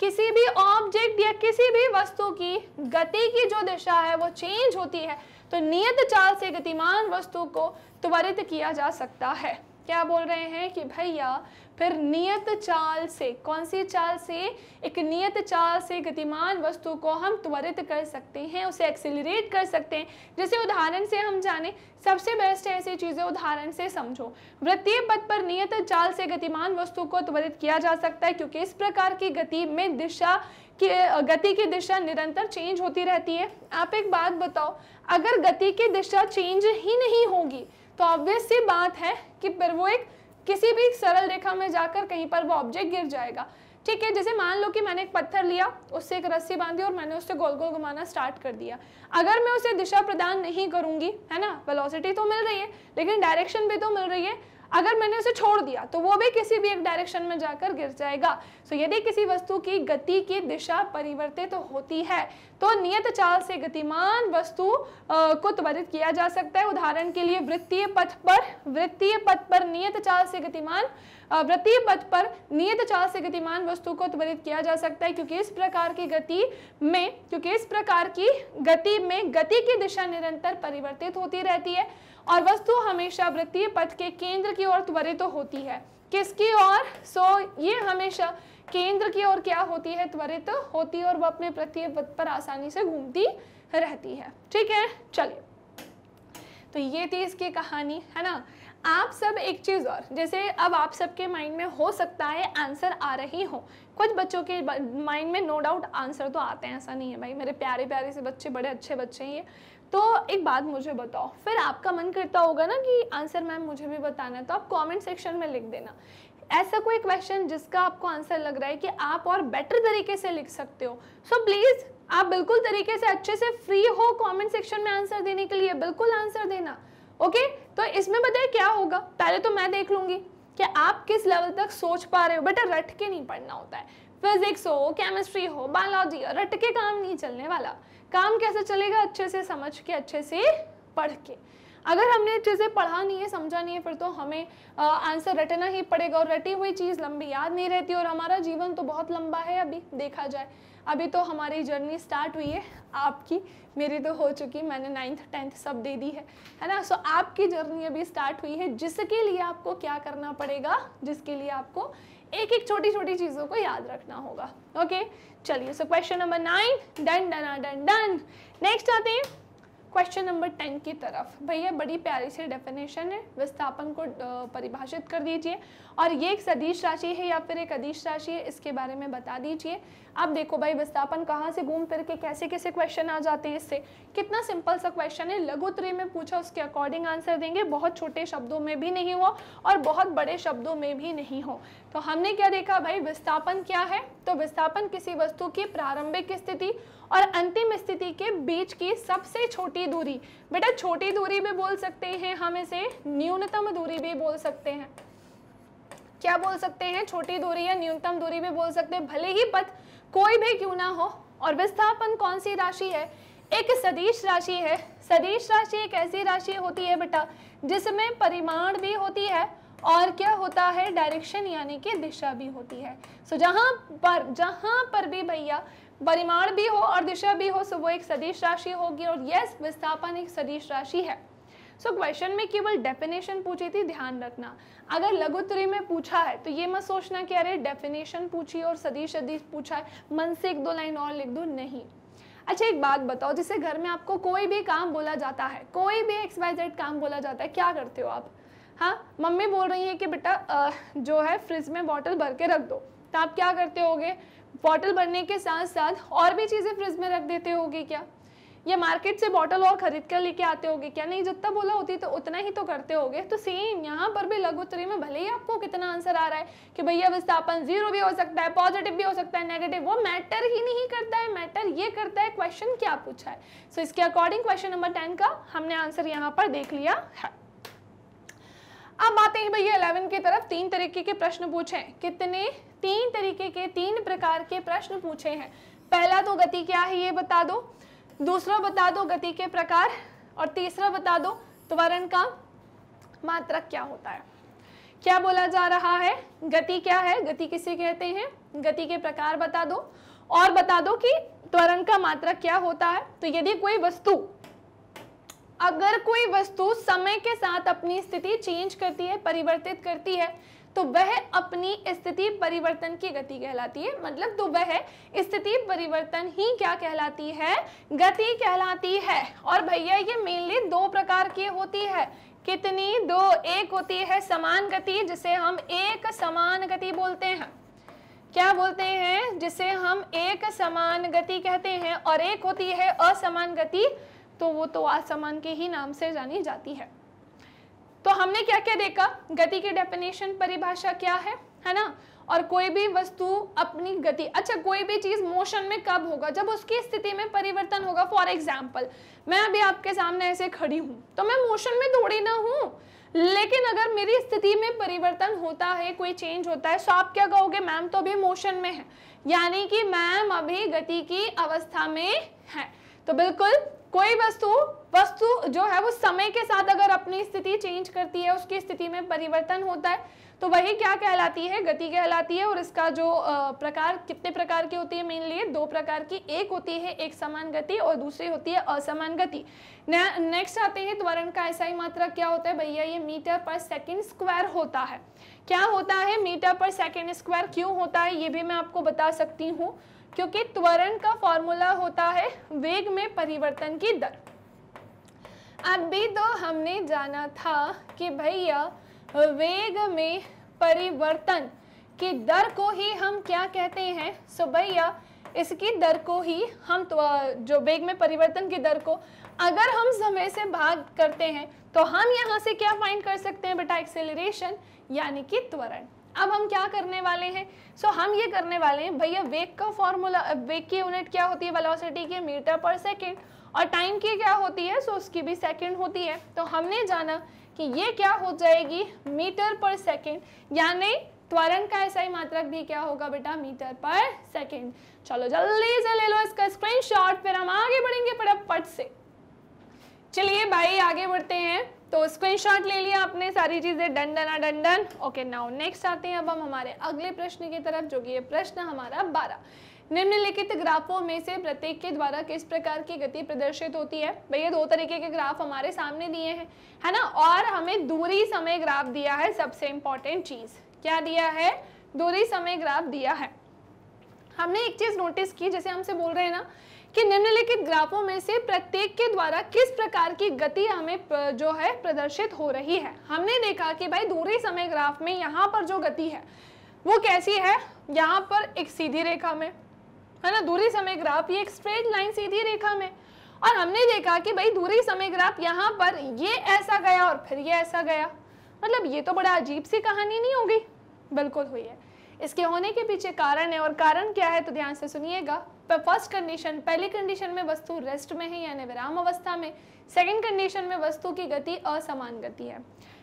किसी भी ऑब्जेक्ट या किसी भी वस्तु की गति की जो दिशा है वो चेंज होती है तो नियत चाल से गतिमान वस्तु को त्वरित किया जा सकता है क्या बोल रहे हैं कि भैया फिर नियत चाल से कौन सी चाल से एक नियत चाल से गतिमान वस्तु को हम त्वरित कर सकते हैं उसे एक्सिलरेट कर सकते हैं जैसे उदाहरण से हम जाने सबसे बेस्ट है ऐसी चीज़ें उदाहरण से समझो वृत्तीय पद पर नियत चाल से गतिमान वस्तु को त्वरित किया जा सकता है क्योंकि इस प्रकार की गति में दिशा की गति की दिशा निरंतर चेंज होती रहती है आप एक बात बताओ अगर गति की दिशा चेंज ही नहीं होगी तो ऑब्वियस सी बात है कि फिर वो एक किसी भी सरल रेखा में जाकर कहीं पर वो ऑब्जेक्ट गिर जाएगा ठीक है जैसे मान लो कि मैंने एक पत्थर लिया उससे एक रस्सी बांधी और मैंने उससे गोल गोल घुमाना स्टार्ट कर दिया अगर मैं उसे दिशा प्रदान नहीं करूंगी है ना वेलोसिटी तो मिल रही है लेकिन डायरेक्शन भी तो मिल रही है अगर मैंने उसे छोड़ दिया तो वो भी किसी भी एक डायरेक्शन में जाकर गिर जाएगा सो so, यदि किसी वस्तु की गति की दिशा परिवर्तित तो होती है तो नियत चाल से गतिमान वस्तु आ, को त्वरित किया जा सकता है उदाहरण के लिए वृत्तीय पथ पर वृत्तीय पथ पर नियत चाल से गतिमान वृत्तीय पथ पर नियत चाल से गतिमान वस्तु को त्वरित किया जा सकता है क्योंकि इस प्रकार की गति में क्योंकि इस प्रकार की गति में गति की दिशा निरंतर परिवर्तित होती रहती है और वस्तु हमेशा वृत्तीय पथ के केंद्र की ओर त्वरित तो होती है किसकी ओर सो so, ये हमेशा केंद्र की ओर क्या होती है त्वरित तो होती है और वह अपने वृत्तीय पथ पर आसानी से घूमती रहती है ठीक है चलिए तो ये थी इसकी कहानी है ना आप सब एक चीज़ और जैसे अब आप सबके माइंड में हो सकता है आंसर आ रही हो कुछ बच्चों के माइंड में नो डाउट आंसर तो आते हैं ऐसा नहीं है भाई मेरे प्यारे प्यारे से बच्चे बड़े अच्छे बच्चे हैं तो एक बात मुझे बताओ फिर आपका मन करता होगा ना कि आंसर मैम मुझे भी बताना है तो आप कमेंट सेक्शन में लिख देना ऐसा कोई क्वेश्चन जिसका आपको आंसर लग रहा है कि आप और बेटर तरीके से लिख सकते हो सो so प्लीज़ आप बिल्कुल तरीके से अच्छे से फ्री हो कमेंट सेक्शन में आंसर देने के लिए बिल्कुल आंसर देना ओके okay? तो इसमें बताए क्या होगा पहले तो मैं देख लूँगी कि आप किस लेवल तक सोच पा रहे हो बेटा रट के नहीं पढ़ना होता है फिजिक्स हो केमिस्ट्री हो बायोलॉजी हो रट के काम नहीं चलने वाला काम कैसे चलेगा अच्छे से समझ के अच्छे से पढ़ के अगर हमने चीज़ें पढ़ा नहीं है समझा नहीं है फिर तो हमें आ, आंसर रटना ही पड़ेगा और रटी हुई चीज़ लंबी याद नहीं रहती और हमारा जीवन तो बहुत लंबा है अभी देखा जाए अभी तो हमारी जर्नी स्टार्ट हुई है आपकी मेरी तो हो चुकी मैंने नाइन्थ टेंथ सब दे दी है है ना सो आपकी जर्नी अभी स्टार्ट हुई है जिसके लिए आपको क्या करना पड़ेगा जिसके लिए आपको एक एक छोटी छोटी चीज़ों को याद रखना होगा ओके चलिए so question number nine done done done done next आते हैं क्वेश्चन नंबर टेन की तरफ भैया बड़ी प्यारी सी डेफिनेशन है विस्थापन को परिभाषित कर दीजिए और ये एक सदीश राशि है या फिर एक अदिश राशि है इसके बारे में बता दीजिए अब देखो भाई विस्थापन कहाँ से घूम फिर के कैसे कैसे क्वेश्चन आ जाते हैं इससे कितना सिंपल सा क्वेश्चन है लघु त्रय में पूछा उसके अकॉर्डिंग आंसर देंगे बहुत छोटे शब्दों में भी नहीं हो और बहुत बड़े शब्दों में भी नहीं हो तो हमने क्या देखा भाई विस्थापन क्या है तो विस्थापन किसी वस्तु की प्रारंभिक स्थिति और अंतिम स्थिति के बीच की सबसे छोटी दूरी बेटा छोटी दूरी भी बोल सकते हैं हम इसे न्यूनतम दूरी भी बोल सकते हैं क्या बोल सकते हैं छोटी दूरी या न्यूनतम दूरी भी बोल सकते हैं भले ही पथ कोई भी क्यों ना हो और विस्थापन कौन सी राशि है एक सदिश राशि है सदिश राशि एक ऐसी राशि होती है बेटा जिसमें परिमाण भी होती है और क्या होता है डायरेक्शन यानी कि दिशा भी होती है सो so, जहाँ पर जहाँ पर भी भैया परिमाण भी हो और दिशा भी हो सो so वो एक सदिश राशि होगी और यस विस्थापन एक सदिश राशि है सो so, क्वेश्चन में केवल डेफिनेशन पूछी थी ध्यान रखना अगर लघुतरी में पूछा है तो ये मत सोचना कि अरे डेफिनेशन पूछी और सदिश सदिश पूछा है मन से एक दो लाइन और लिख दो नहीं अच्छा एक बात बताओ जैसे घर में आपको कोई भी काम बोला जाता है कोई भी एक्स वाई जेड काम बोला जाता है क्या करते हो आप हाँ मम्मी बोल रही है कि बेटा जो है फ्रिज में बॉटल भर के रख दो तो आप क्या करते होगे बॉटल भरने के साथ साथ और भी चीज़ें फ्रिज में रख देते होगे क्या या मार्केट से बॉटल और खरीद कर लेके आते होगे क्या नहीं जितना बोला होती तो उतना ही तो करते होगे तो सेम यहाँ पर भी लघु उत्तरी में भले ही आपको कितना आंसर आ रहा है कि भैया विस्थापन जीरो भी हो सकता है पॉजिटिव भी हो सकता है नेगेटिव वो मैटर ही नहीं करता है मैटर ये करता है क्वेश्चन क्या पूछा है सो so, इसके अकॉर्डिंग क्वेश्चन नंबर टेन का हमने आंसर यहाँ पर देख लिया है अब आते हैं भैया इलेवन की तरफ तीन तरीके के प्रश्न पूछे कितने तीन तरीके के तीन प्रकार के प्रश्न पूछे हैं पहला तो गति क्या है ये बता दो दूसरा बता दो गति के प्रकार और तीसरा बता दो त्वरण का मात्रक क्या होता है क्या बोला जा रहा है गति क्या है गति किसे कहते हैं गति के प्रकार बता दो और बता दो कि त्वरण का मात्रक क्या होता है तो यदि कोई वस्तु अगर कोई वस्तु समय के साथ अपनी स्थिति चेंज करती है परिवर्तित करती है तो वह अपनी स्थिति परिवर्तन की गति कहलाती है मतलब तो वह स्थिति परिवर्तन ही क्या कहलाती है गति कहलाती है और भैया ये मेनली दो प्रकार की होती है कितनी दो एक होती है समान गति जिसे हम एक समान गति बोलते हैं क्या बोलते हैं जिसे हम एक समान गति कहते हैं और एक होती है असमान गति तो वो तो असमान के ही नाम से जानी जाती है तो हमने क्या क्या देखा गति की डेफिनेशन परिभाषा क्या है है ना और कोई भी वस्तु अपनी गति अच्छा कोई भी चीज मोशन में कब होगा जब उसकी स्थिति में परिवर्तन होगा फॉर एग्जाम्पल मैं अभी आपके सामने ऐसे खड़ी हूं तो मैं मोशन में थोड़ी ना हूं लेकिन अगर मेरी स्थिति में परिवर्तन होता है कोई चेंज होता है तो आप क्या कहोगे मैम तो अभी मोशन में है यानी कि मैम अभी गति की अवस्था में है तो बिल्कुल कोई वस्तु वस्तु जो है वो समय के साथ अगर अपनी स्थिति चेंज करती है उसकी स्थिति में परिवर्तन होता है तो वही क्या कहलाती है गति कहलाती है और इसका जो प्रकार कितने प्रकार की होती है मेनली दो प्रकार की एक होती है एक समान गति और दूसरी होती है असमान गति नेक्स्ट आते हैं त्वरण का ऐसा ही मात्रा क्या होता है भैया ये मीटर पर सेकेंड स्क्वायर होता है क्या होता है मीटर पर सेकेंड स्क्वायर क्यों होता है ये भी मैं आपको बता सकती हूँ क्योंकि त्वरण का फॉर्मूला होता है वेग में परिवर्तन की दर अभी तो हमने जाना था कि भैया वेग में परिवर्तन की दर को ही हम क्या कहते हैं सो भैया इसकी दर को ही हम जो वेग में परिवर्तन की दर को अगर हम समय से भाग करते हैं तो हम यहाँ से क्या फाइंड कर सकते हैं बेटा एक्सेलरेशन यानी कि त्वरण अब हम क्या करने वाले हैं सो so, हम ये करने वाले हैं भैया वेग का फॉर्मूला वेग की यूनिट क्या होती है वेलोसिटी की मीटर पर सेकेंड और टाइम की क्या होती है सो so, उसकी भी सेकेंड होती है तो हमने जाना कि ये क्या हो जाएगी मीटर पर सेकेंड यानी त्वरण का ऐसा ही मात्रक भी क्या होगा बेटा मीटर पर सेकेंड चलो जल्दी से ले लो इसका स्क्रीन फिर हम आगे बढ़ेंगे फटाफट पड़ से चलिए भाई आगे बढ़ते हैं तो स्क्रीनशॉट ले लिया आपने सारी चीज़ें done done done done okay now next आते हैं अब हम हमारे अगले प्रश्न की तरफ जो कि ये प्रश्न हमारा बारह निम्नलिखित ग्राफों में से प्रत्येक के द्वारा किस प्रकार की गति प्रदर्शित होती है भैया दो तरीके के ग्राफ हमारे सामने दिए हैं है ना और हमें दूरी समय ग्राफ दिया है सबसे इंपॉर्टेंट चीज़ क्या दिया है दूरी समय ग्राफ दिया है हमने एक चीज़ नोटिस की जैसे हमसे बोल रहे हैं ना कि निम्नलिखित ग्राफों में से प्रत्येक के द्वारा किस प्रकार की गति हमें जो है प्रदर्शित हो रही है हमने देखा कि भाई दूरी समय ग्राफ में यहाँ पर जो गति है वो कैसी है यहाँ पर एक सीधी रेखा में है ना दूरी समय ग्राफ ये एक स्ट्रेट लाइन सीधी रेखा में और हमने देखा कि भाई दूरी समय ग्राफ यहाँ पर ये ऐसा गया और फिर ये ऐसा गया मतलब ये तो बड़ा अजीब सी कहानी नहीं होगी बिल्कुल हुई है इसके होने के पीछे कारण है और कारण क्या है तो ध्यान से सुनिएगा फर्स्ट कंडीशन पहली कंडीशन में वस्तु रेस्ट में है यानी विराम अवस्था में सेकंड कंडीशन में वस्तु की गति असमान गति है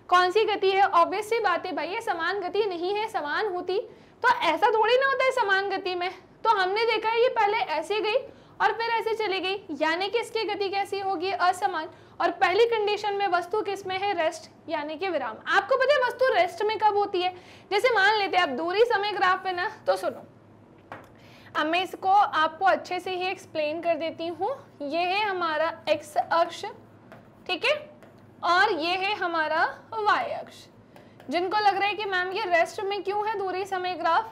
कौन सी गति है ऑब्वियसली बात है भाई ये समान गति नहीं है समान होती तो ऐसा थोड़ी ना होता है समान गति में तो हमने देखा है ये पहले ऐसे गई और फिर ऐसे चली गई यानी कि इसकी गति कैसी होगी असमान और पहली कंडीशन में वस्तु किस में है रेस्ट यानी कि विराम आपको पता है वस्तु रेस्ट में कब होती है जैसे मान लेते हैं आप दूरी समय ग्राफ पे ना तो सुनो अब मैं इसको आपको अच्छे से ही एक्सप्लेन कर देती हूँ ये है हमारा एक्स अक्ष ठीक है और ये है हमारा वाई अक्ष जिनको लग रहा है कि मैम ये रेस्ट में क्यों है दूरी समय ग्राफ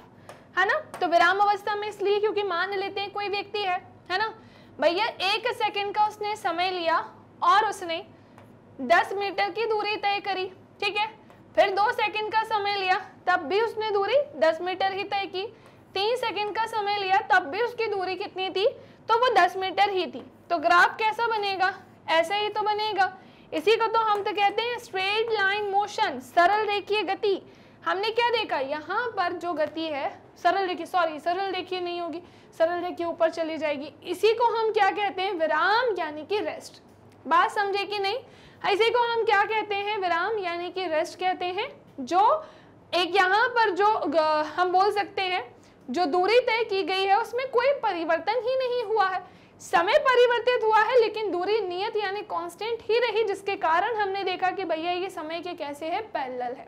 है ना तो विराम अवस्था में इसलिए क्योंकि मान लेते हैं कोई व्यक्ति है है ना भैया एक सेकंड का उसने समय लिया और उसने दस मीटर की दूरी तय करी ठीक है फिर दो सेकंड का समय लिया तब भी उसने दूरी दस मीटर ही तय की तीन सेकंड का समय लिया तब भी उसकी दूरी कितनी थी तो वो दस मीटर ही थी तो ग्राफ कैसा बनेगा ऐसा ही तो बनेगा इसी को तो हम तो कहते हैं स्ट्रेट लाइन मोशन सरल रेखीय गति हमने क्या देखा यहाँ पर जो गति है सरल रेखी सॉरी सरल रेखी नहीं होगी सरल रेखी ऊपर चली जाएगी इसी को हम क्या कहते हैं विराम यानी कि रेस्ट बात समझे कि नहीं इसी को हम क्या कहते हैं विराम यानी कि रेस्ट कहते हैं जो एक यहाँ पर जो हम बोल सकते हैं जो दूरी तय की गई है उसमें कोई परिवर्तन ही नहीं हुआ है समय परिवर्तित हुआ है लेकिन दूरी नियत यानी कांस्टेंट ही रही जिसके कारण हमने देखा कि भैया ये समय के कैसे है पैरेलल है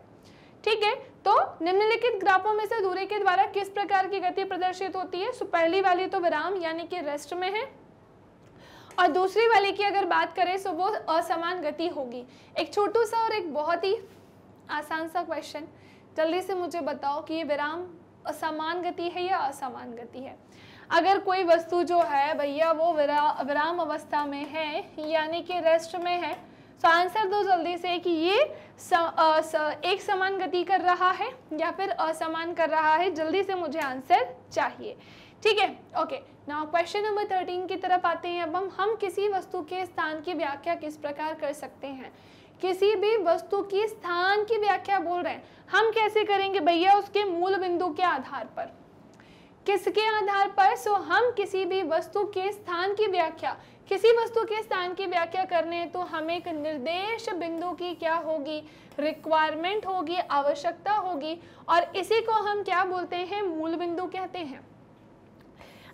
ठीक है तो निम्नलिखित ग्राफों में से दूरी के द्वारा किस प्रकार की गति प्रदर्शित होती है सो पहली वाली तो विराम यानी कि रेस्ट में है और दूसरी वाली की अगर बात करें तो वो असमान गति होगी एक छोटू सा और एक बहुत ही आसान सा क्वेश्चन जल्दी से मुझे बताओ कि ये विराम समान गति है या असमान गति है अगर कोई वस्तु जो है भैया वो विरा, विराम अवस्था में है यानी कि रेस्ट में है तो आंसर दो जल्दी से कि ये स, आ, स, एक समान गति कर रहा है या फिर असमान कर रहा है जल्दी से मुझे आंसर चाहिए ठीक है okay now question number thirteen की तरफ आते हैं अब हम हम किसी वस्तु के स्थान की व्याख्या किस प्रकार कर सकते हैं किसी भी वस्तु की स्थान की व्याख्या बोल रहे हैं हम कैसे करेंगे भैया उसके मूल बिंदु के आधार पर किसके आधार पर सो हम किसी भी वस्तु के स्थान की व्याख्या किसी वस्तु के स्थान की व्याख्या करने हैं तो हमें एक निर्देश बिंदु की क्या होगी रिक्वायरमेंट होगी आवश्यकता होगी और इसी को हम क्या बोलते हैं मूल बिंदु कहते हैं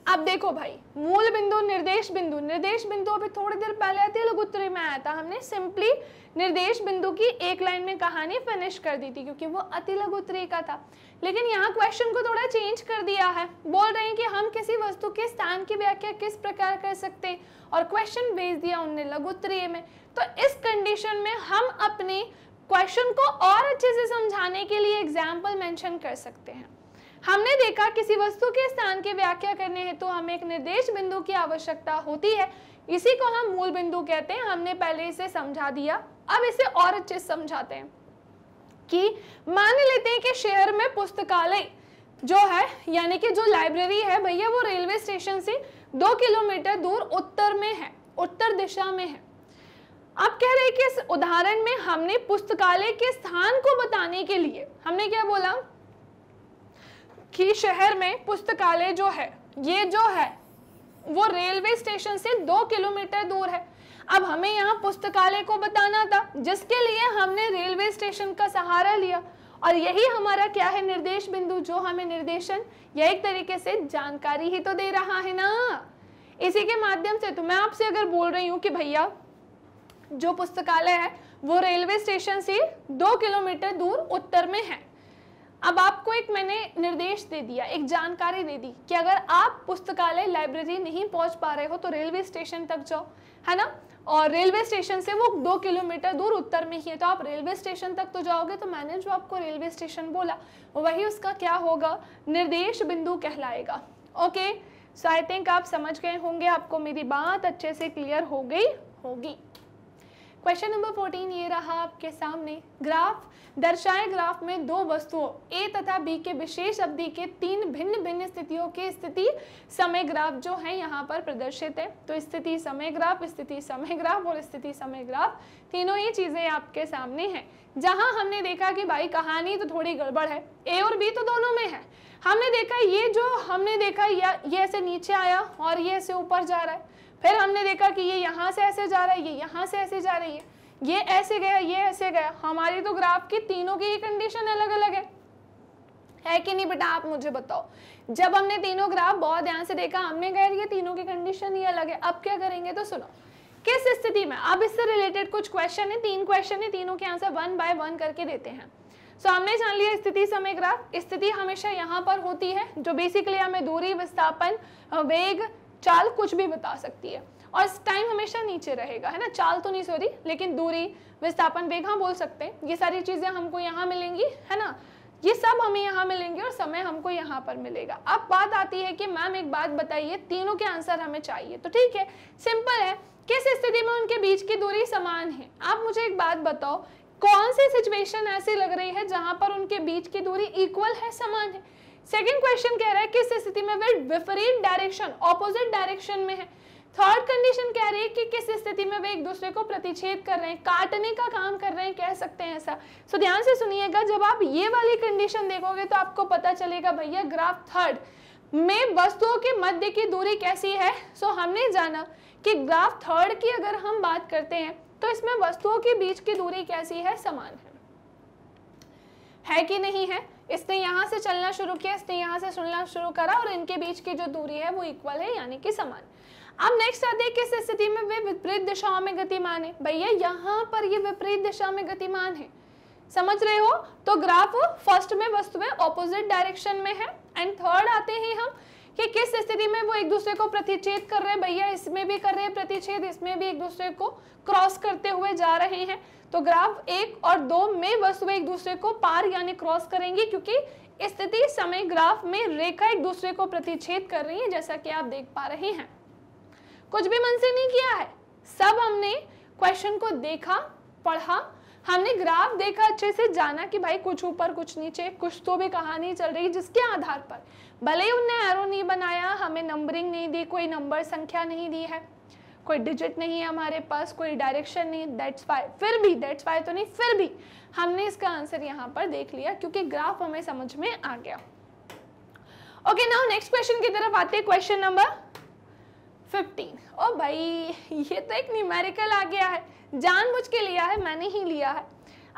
अब देखो भाई मूल बिंदु निर्देश बिंदु निर्देश बिंदु अभी थोड़ी देर पहले आती है में आया था हमने सिंपली निर्देश बिंदु की एक लाइन में कहानी फिनिश कर दी थी क्योंकि वो अति लघुत्तरी का था लेकिन यहाँ क्वेश्चन को थोड़ा चेंज कर दिया है बोल रहे हैं कि हम किसी वस्तु के स्थान की व्याख्या किस प्रकार कर सकते हैं और क्वेश्चन भेज दिया उनने लघुत्तरीय में तो इस कंडीशन में हम अपने क्वेश्चन को और अच्छे से समझाने के लिए एग्जाम्पल मैंशन कर सकते हैं हमने देखा किसी वस्तु के स्थान की व्याख्या करने हेतु तो हमें एक निर्देश बिंदु की आवश्यकता होती है इसी को हम मूल बिंदु कहते हैं हमने पहले इसे समझा दिया अब इसे और अच्छे से समझाते हैं कि मान लेते हैं कि शहर में पुस्तकालय जो है यानी कि जो लाइब्रेरी है भैया वो रेलवे स्टेशन से दो किलोमीटर दूर उत्तर में है उत्तर दिशा में है आप कह रहे हैं कि इस उदाहरण में हमने पुस्तकालय के स्थान को बताने के लिए हमने क्या बोला कि शहर में पुस्तकालय जो है ये जो है वो रेलवे स्टेशन से दो किलोमीटर दूर है अब हमें यहाँ पुस्तकालय को बताना था जिसके लिए हमने रेलवे स्टेशन का सहारा लिया और यही हमारा क्या है निर्देश बिंदु जो हमें निर्देशन या एक तरीके से जानकारी ही तो दे रहा है ना इसी के माध्यम से तो मैं आपसे अगर बोल रही हूँ कि भैया जो पुस्तकालय है वो रेलवे स्टेशन से दो किलोमीटर दूर उत्तर में है अब आपको एक मैंने निर्देश दे दिया एक जानकारी दे दी कि अगर आप पुस्तकालय लाइब्रेरी नहीं पहुंच पा रहे हो तो रेलवे स्टेशन तक जाओ है ना और रेलवे स्टेशन से वो दो किलोमीटर दूर उत्तर में ही है तो आप रेलवे स्टेशन तक तो जाओगे तो मैंने जो आपको रेलवे स्टेशन बोला वही उसका क्या होगा निर्देश बिंदु कहलाएगा ओके सो आई थिंक आप समझ गए होंगे आपको मेरी बात अच्छे से क्लियर हो गई होगी क्वेश्चन नंबर 14 ये रहा आपके सामने ग्राफ दर्शाए ग्राफ में दो वस्तुओं ए तथा बी के विशेष अवधि के तीन भिन्न भिन्न स्थितियों के स्थिति समय ग्राफ जो है यहाँ पर प्रदर्शित है तो स्थिति समय ग्राफ स्थिति समय ग्राफ और स्थिति समय ग्राफ तीनों ही चीज़ें आपके सामने हैं जहां हमने देखा कि भाई कहानी तो थोड़ी गड़बड़ है ए और बी तो दोनों में है हमने देखा ये जो हमने देखा ये ऐसे नीचे आया और ये ऐसे ऊपर जा रहा है फिर हमने देखा कि ये यहाँ से ऐसे जा रहा है ये यहाँ से ऐसे जा रही है ये ऐसे गया ये ऐसे गया हमारी तो ग्राफ की तीनों की ही कंडीशन अलग अलग है है कि नहीं बेटा आप मुझे बताओ जब हमने तीनों ग्राफ बहुत ध्यान से देखा हमने कहा ये तीनों की कंडीशन ही अलग है अब क्या करेंगे तो सुनो किस स्थिति में अब इससे रिलेटेड कुछ क्वेश्चन है तीन क्वेश्चन है तीनों के आंसर वन बाय वन करके देते हैं सो so, हमने जान लिया स्थिति समय ग्राफ स्थिति हमेशा यहाँ पर होती है जो बेसिकली हमें दूरी विस्थापन वेग चाल कुछ भी बता सकती है और टाइम हमेशा नीचे रहेगा है ना चाल तो नहीं सॉरी लेकिन दूरी विस्थापन वेग हाँ बोल सकते हैं ये सारी चीज़ें हमको यहाँ मिलेंगी है ना ये सब हमें यहाँ मिलेंगे और समय हमको यहाँ पर मिलेगा अब बात आती है कि मैम एक बात बताइए तीनों के आंसर हमें चाहिए तो ठीक है सिंपल है किस स्थिति में उनके बीच की दूरी समान है आप मुझे एक बात बताओ कौन सी सिचुएशन ऐसी लग रही है जहां पर उनके बीच की दूरी इक्वल है समान है सेकेंड क्वेश्चन कह रहा है किस स्थिति में वे विपरीत डायरेक्शन ऑपोजिट डायरेक्शन में है थर्ड कंडीशन कह रही है कि किस स्थिति में वे एक दूसरे को प्रतिच्छेद कर रहे हैं काटने का काम कर रहे हैं कह सकते हैं ऐसा सो so, ध्यान से सुनिएगा जब आप ये वाली कंडीशन देखोगे तो आपको पता चलेगा भैया ग्राफ थर्ड में वस्तुओं के मध्य की दूरी कैसी है सो so, हमने जाना कि ग्राफ थर्ड की अगर हम बात करते हैं तो इसमें वस्तुओं के बीच की दूरी कैसी है समान है है कि नहीं है इसने यहाँ से चलना शुरू किया इसने यहाँ से सुनना शुरू करा और इनके बीच की जो दूरी है वो इक्वल है यानी कि समान अब नेक्स्ट आते हैं किस स्थिति में वे विपरीत दिशाओं में गतिमान है भैया यहाँ पर ये विपरीत दिशा में गतिमान है समझ रहे हो तो ग्राफ फर्स्ट में वस्तुएं ऑपोजिट डायरेक्शन में है एंड थर्ड आते हैं हम कि किस स्थिति में वो एक दूसरे को प्रतिच्छेद कर रहे हैं भैया इसमें भी कर रहे हैं प्रतिच्छेद इसमें भी एक दूसरे को क्रॉस करते हुए जा रहे हैं तो ग्राफ एक और दो में वस्तु एक दूसरे को पार यानी क्रॉस करेंगी क्योंकि स्थिति समय ग्राफ में रेखा एक दूसरे को प्रतिच्छेद कर रही है जैसा कि आप देख पा रहे हैं कुछ भी मन से नहीं किया है सब हमने क्वेश्चन को देखा पढ़ा हमने ग्राफ देखा अच्छे से जाना कि भाई कुछ ऊपर कुछ नीचे कुछ तो भी कहानी चल रही जिसके आधार पर भले ही उनने एरो नहीं बनाया हमें नंबरिंग नहीं दी कोई नंबर संख्या नहीं दी है कोई डिजिट नहीं है हमारे पास कोई डायरेक्शन नहीं दैट्स वाई फिर भी दैट्स वाई तो नहीं फिर भी हमने इसका आंसर यहाँ पर देख लिया क्योंकि ग्राफ हमें समझ में आ गया ओके नाउ नेक्स्ट क्वेश्चन की तरफ आते हैं क्वेश्चन नंबर 15 ओ भाई ये तो एक न्यूमेरिकल आ गया है जान के लिया है मैंने ही लिया है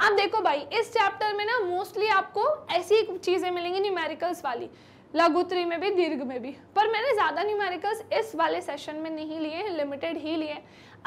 आप देखो भाई इस चैप्टर में ना मोस्टली आपको ऐसी चीज़ें मिलेंगी न्यूमेरिकल्स वाली लघुतरी में भी दीर्घ में भी पर मैंने ज़्यादा न्यूमेरिकल्स इस वाले सेशन में नहीं लिए लिमिटेड ही लिए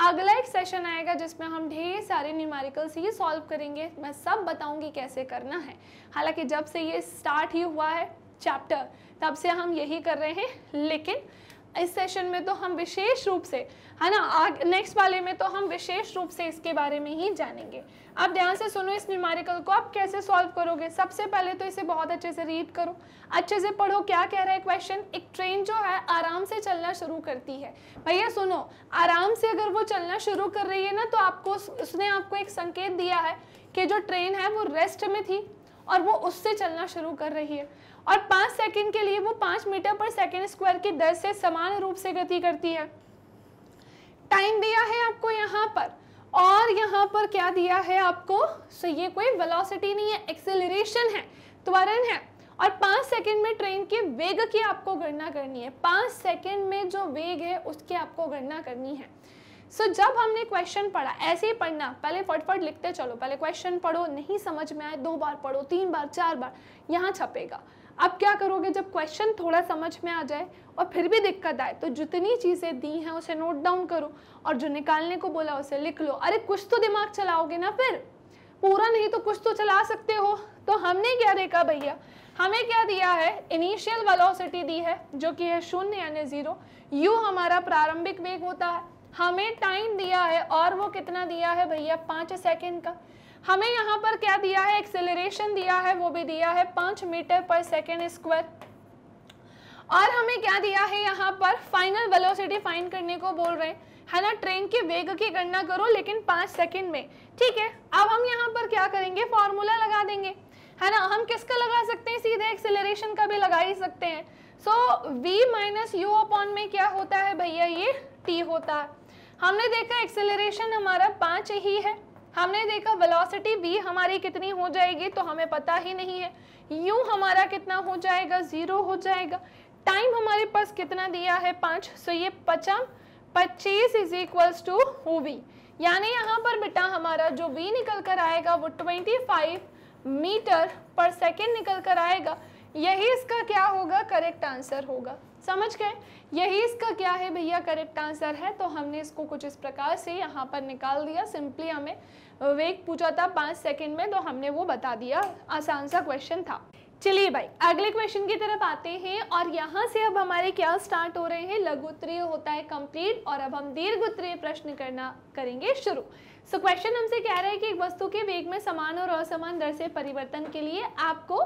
अगला एक सेशन आएगा जिसमें हम ढेर सारे न्यूमेरिकल्स ही सॉल्व करेंगे मैं सब बताऊंगी कैसे करना है हालांकि जब से ये स्टार्ट ही हुआ है चैप्टर तब से हम यही कर रहे हैं लेकिन इस सेशन में तो हम विशेष रूप से है ना नेक्स्ट वाले में तो हम विशेष रूप से इसके बारे में ही जानेंगे अब ध्यान से सुनो इस न्यूमेरिकल को आप कैसे सॉल्व करोगे सबसे पहले तो इसे बहुत अच्छे से रीड करो अच्छे से पढ़ो क्या कह रहा है क्वेश्चन एक ट्रेन जो है आराम से चलना शुरू करती है भैया सुनो आराम से अगर वो चलना शुरू कर रही है ना तो आपको उसने आपको एक संकेत दिया है कि जो ट्रेन है वो रेस्ट में थी और वो उससे चलना शुरू कर रही है और पाँच सेकेंड के लिए वो पाँच मीटर पर सेकेंड स्क्वायर की दर से समान रूप से गति करती है टाइम दिया है आपको यहाँ पर और यहाँ पर क्या दिया है आपको सो ये कोई वेलोसिटी नहीं है एक्सेलरेशन है त्वरण है और पाँच सेकंड में ट्रेन के वेग की आपको गणना करनी है पाँच सेकंड में जो वेग है उसकी आपको गणना करनी है सो so, जब हमने क्वेश्चन पढ़ा ऐसे ही पढ़ना पहले फटफट लिखते चलो पहले क्वेश्चन पढ़ो नहीं समझ में आए दो बार पढ़ो तीन बार चार बार यहाँ छपेगा अब क्या करोगे जब क्वेश्चन थोड़ा समझ में आ जाए और फिर भी दिक्कत आए तो जितनी चीज़ें दी हैं उसे नोट डाउन करो और जो निकालने को बोला उसे लिख लो अरे कुछ तो दिमाग चलाओगे ना फिर पूरा नहीं तो कुछ तो चला सकते हो तो हमने क्या देखा भैया हमें क्या दिया है इनिशियल वेलोसिटी दी है जो कि है शून्य यानी ज़ीरो यू हमारा प्रारंभिक वेग होता है हमें टाइम दिया है और वो कितना दिया है भैया पाँच सेकेंड का हमें यहाँ पर क्या दिया है एक्सेलरेशन दिया है वो भी दिया है पांच मीटर पर सेकेंड स्क्वायर और हमें क्या दिया है यहाँ पर फाइनल वेलोसिटी फाइंड करने को बोल रहे हैं है ना ट्रेन के वेग की गणना करो लेकिन पांच सेकंड में ठीक है अब हम यहाँ पर क्या करेंगे फॉर्मूला लगा देंगे है ना हम किसका लगा सकते हैं सीधे एक्सेलरेशन का भी लगा ही सकते हैं so V minus U upon में क्या होता है भैया ये टी होता है हमने देखा एक्सेलरेशन हमारा पांच ही है हमने देखा वेलोसिटी भी हमारी कितनी हो जाएगी तो हमें पता ही नहीं है यू हमारा कितना हो जाएगा ज़ीरो हो जाएगा टाइम हमारे पास कितना दिया है पाँच सो ये पचम पच्चीस इज इक्वल्स टू वी यानी यहाँ पर बेटा हमारा जो वी निकल कर आएगा वो twenty five metre per second निकल कर आएगा यही इसका क्या होगा करेक्ट आंसर होगा समझ गए यही इसका क्या है भैया करेक्ट आंसर है तो हमने इसको कुछ इस प्रकार से यहाँ पर निकाल दिया सिंपली हमें वेग पूछा था पाँच सेकेंड में तो हमने वो बता दिया आसान सा क्वेश्चन था चलिए भाई अगले क्वेश्चन की तरफ आते हैं और यहाँ से अब हमारे क्या स्टार्ट हो रहे हैं लघु उत्तरीय होता है कंप्लीट और अब हम दीर्घ उत्तरीय प्रश्न करना करेंगे शुरू सो क्वेश्चन हमसे कह रहे हैं कि एक वस्तु के वेग में समान और असमान दर से परिवर्तन के लिए आपको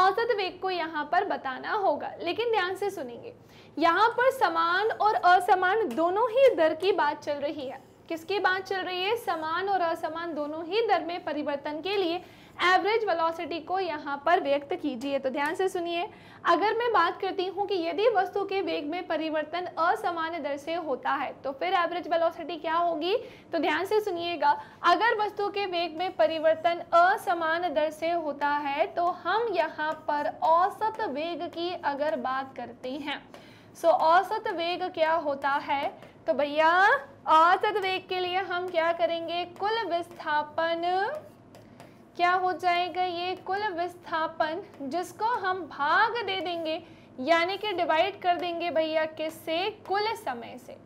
औसत वेग को यहाँ पर बताना होगा लेकिन ध्यान से सुनेंगे यहाँ पर समान और असमान दोनों ही दर की बात चल रही है किसकी बात चल रही है समान और असमान दोनों ही दर में परिवर्तन के लिए एवरेज वेलोसिटी को यहाँ पर व्यक्त कीजिए तो ध्यान से सुनिए अगर मैं बात करती हूँ कि यदि वस्तु के वेग में परिवर्तन असामान्य दर से होता है तो फिर एवरेज वेलोसिटी क्या होगी तो ध्यान से सुनिएगा अगर वस्तु के वेग में परिवर्तन असामान्य दर से होता है तो हम यहाँ पर औसत वेग की अगर बात करते हैं सो so, औसत वेग क्या होता है तो भैया औसत वेग के लिए हम क्या करेंगे कुल विस्थापन क्या हो जाएगा ये कुल विस्थापन जिसको हम भाग दे देंगे यानी कि डिवाइड कर देंगे भैया किससे कुल समय से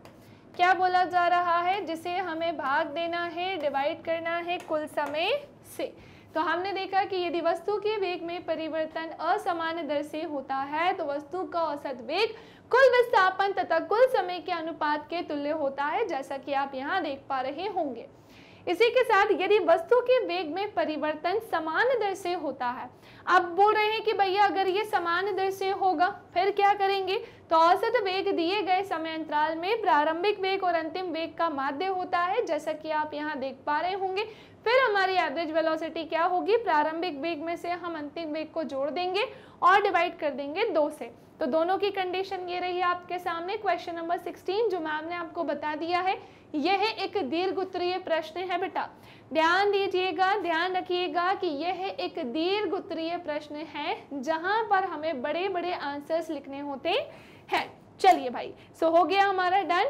क्या बोला जा रहा है जिसे हमें भाग देना है डिवाइड करना है कुल समय से तो हमने देखा कि यदि वस्तु के वेग में परिवर्तन असामान्य दर से होता है तो वस्तु का औसत वेग कुल विस्थापन तथा कुल समय के अनुपात के तुल्य होता है जैसा कि आप यहाँ देख पा रहे होंगे इसी के साथ यदि वस्तु के वेग में परिवर्तन समान दर से होता है अब बोल रहे हैं कि भैया अगर ये समान दर से होगा फिर क्या करेंगे तो औसत वेग दिए गए समय अंतराल में प्रारंभिक वेग और अंतिम वेग का माध्य होता है जैसा कि आप यहाँ देख पा रहे होंगे फिर हमारी एवरेज वेलोसिटी क्या होगी प्रारंभिक वेग में से हम अंतिम वेग को जोड़ देंगे और डिवाइड कर देंगे दो से तो दोनों की कंडीशन ये रही आपके सामने क्वेश्चन नंबर सिक्सटीन जो मैम ने आपको बता दिया है यह एक दीर्घ उत्तरीय प्रश्न है बेटा ध्यान दीजिएगा ध्यान रखिएगा कि यह एक दीर्घ उत्तरीय प्रश्न है जहां पर हमें बड़े बड़े आंसर्स लिखने होते हैं चलिए भाई सो हो गया हमारा डन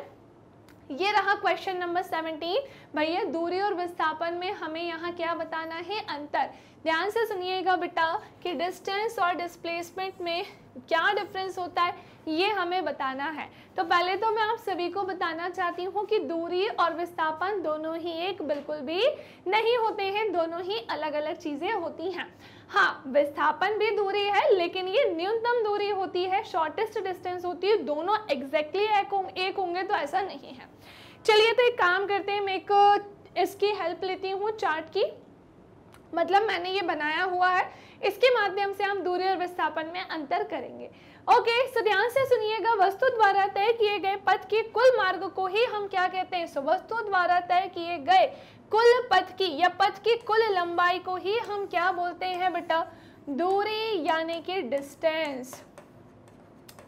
ये रहा क्वेश्चन नंबर सेवनटीन भैया दूरी और विस्थापन में हमें यहाँ क्या बताना है अंतर ध्यान से सुनिएगा बेटा कि डिस्टेंस और डिस्प्लेसमेंट में क्या डिफरेंस होता है ये हमें बताना है तो पहले तो मैं आप सभी को बताना चाहती हूँ कि दूरी और विस्थापन दोनों ही एक बिल्कुल भी नहीं होते हैं दोनों ही अलग अलग चीज़ें होती हैं हाँ विस्थापन भी दूरी है लेकिन ये न्यूनतम दूरी होती है शॉर्टेस्ट डिस्टेंस होती है दोनों एग्जैक्टली exactly एक होंगे तो ऐसा नहीं है चलिए तो एक काम करते हैं मैं एक इसकी हेल्प लेती हूँ चार्ट की मतलब मैंने ये बनाया हुआ है इसके माध्यम से हम दूरी और विस्थापन में अंतर करेंगे ओके सो ध्यान से सुनिएगा वस्तु द्वारा तय किए गए पथ के कुल मार्ग को ही हम क्या कहते हैं सो वस्तु द्वारा तय किए गए कुल पथ की या पथ की कुल लंबाई को ही हम क्या बोलते हैं बेटा दूरी यानी कि डिस्टेंस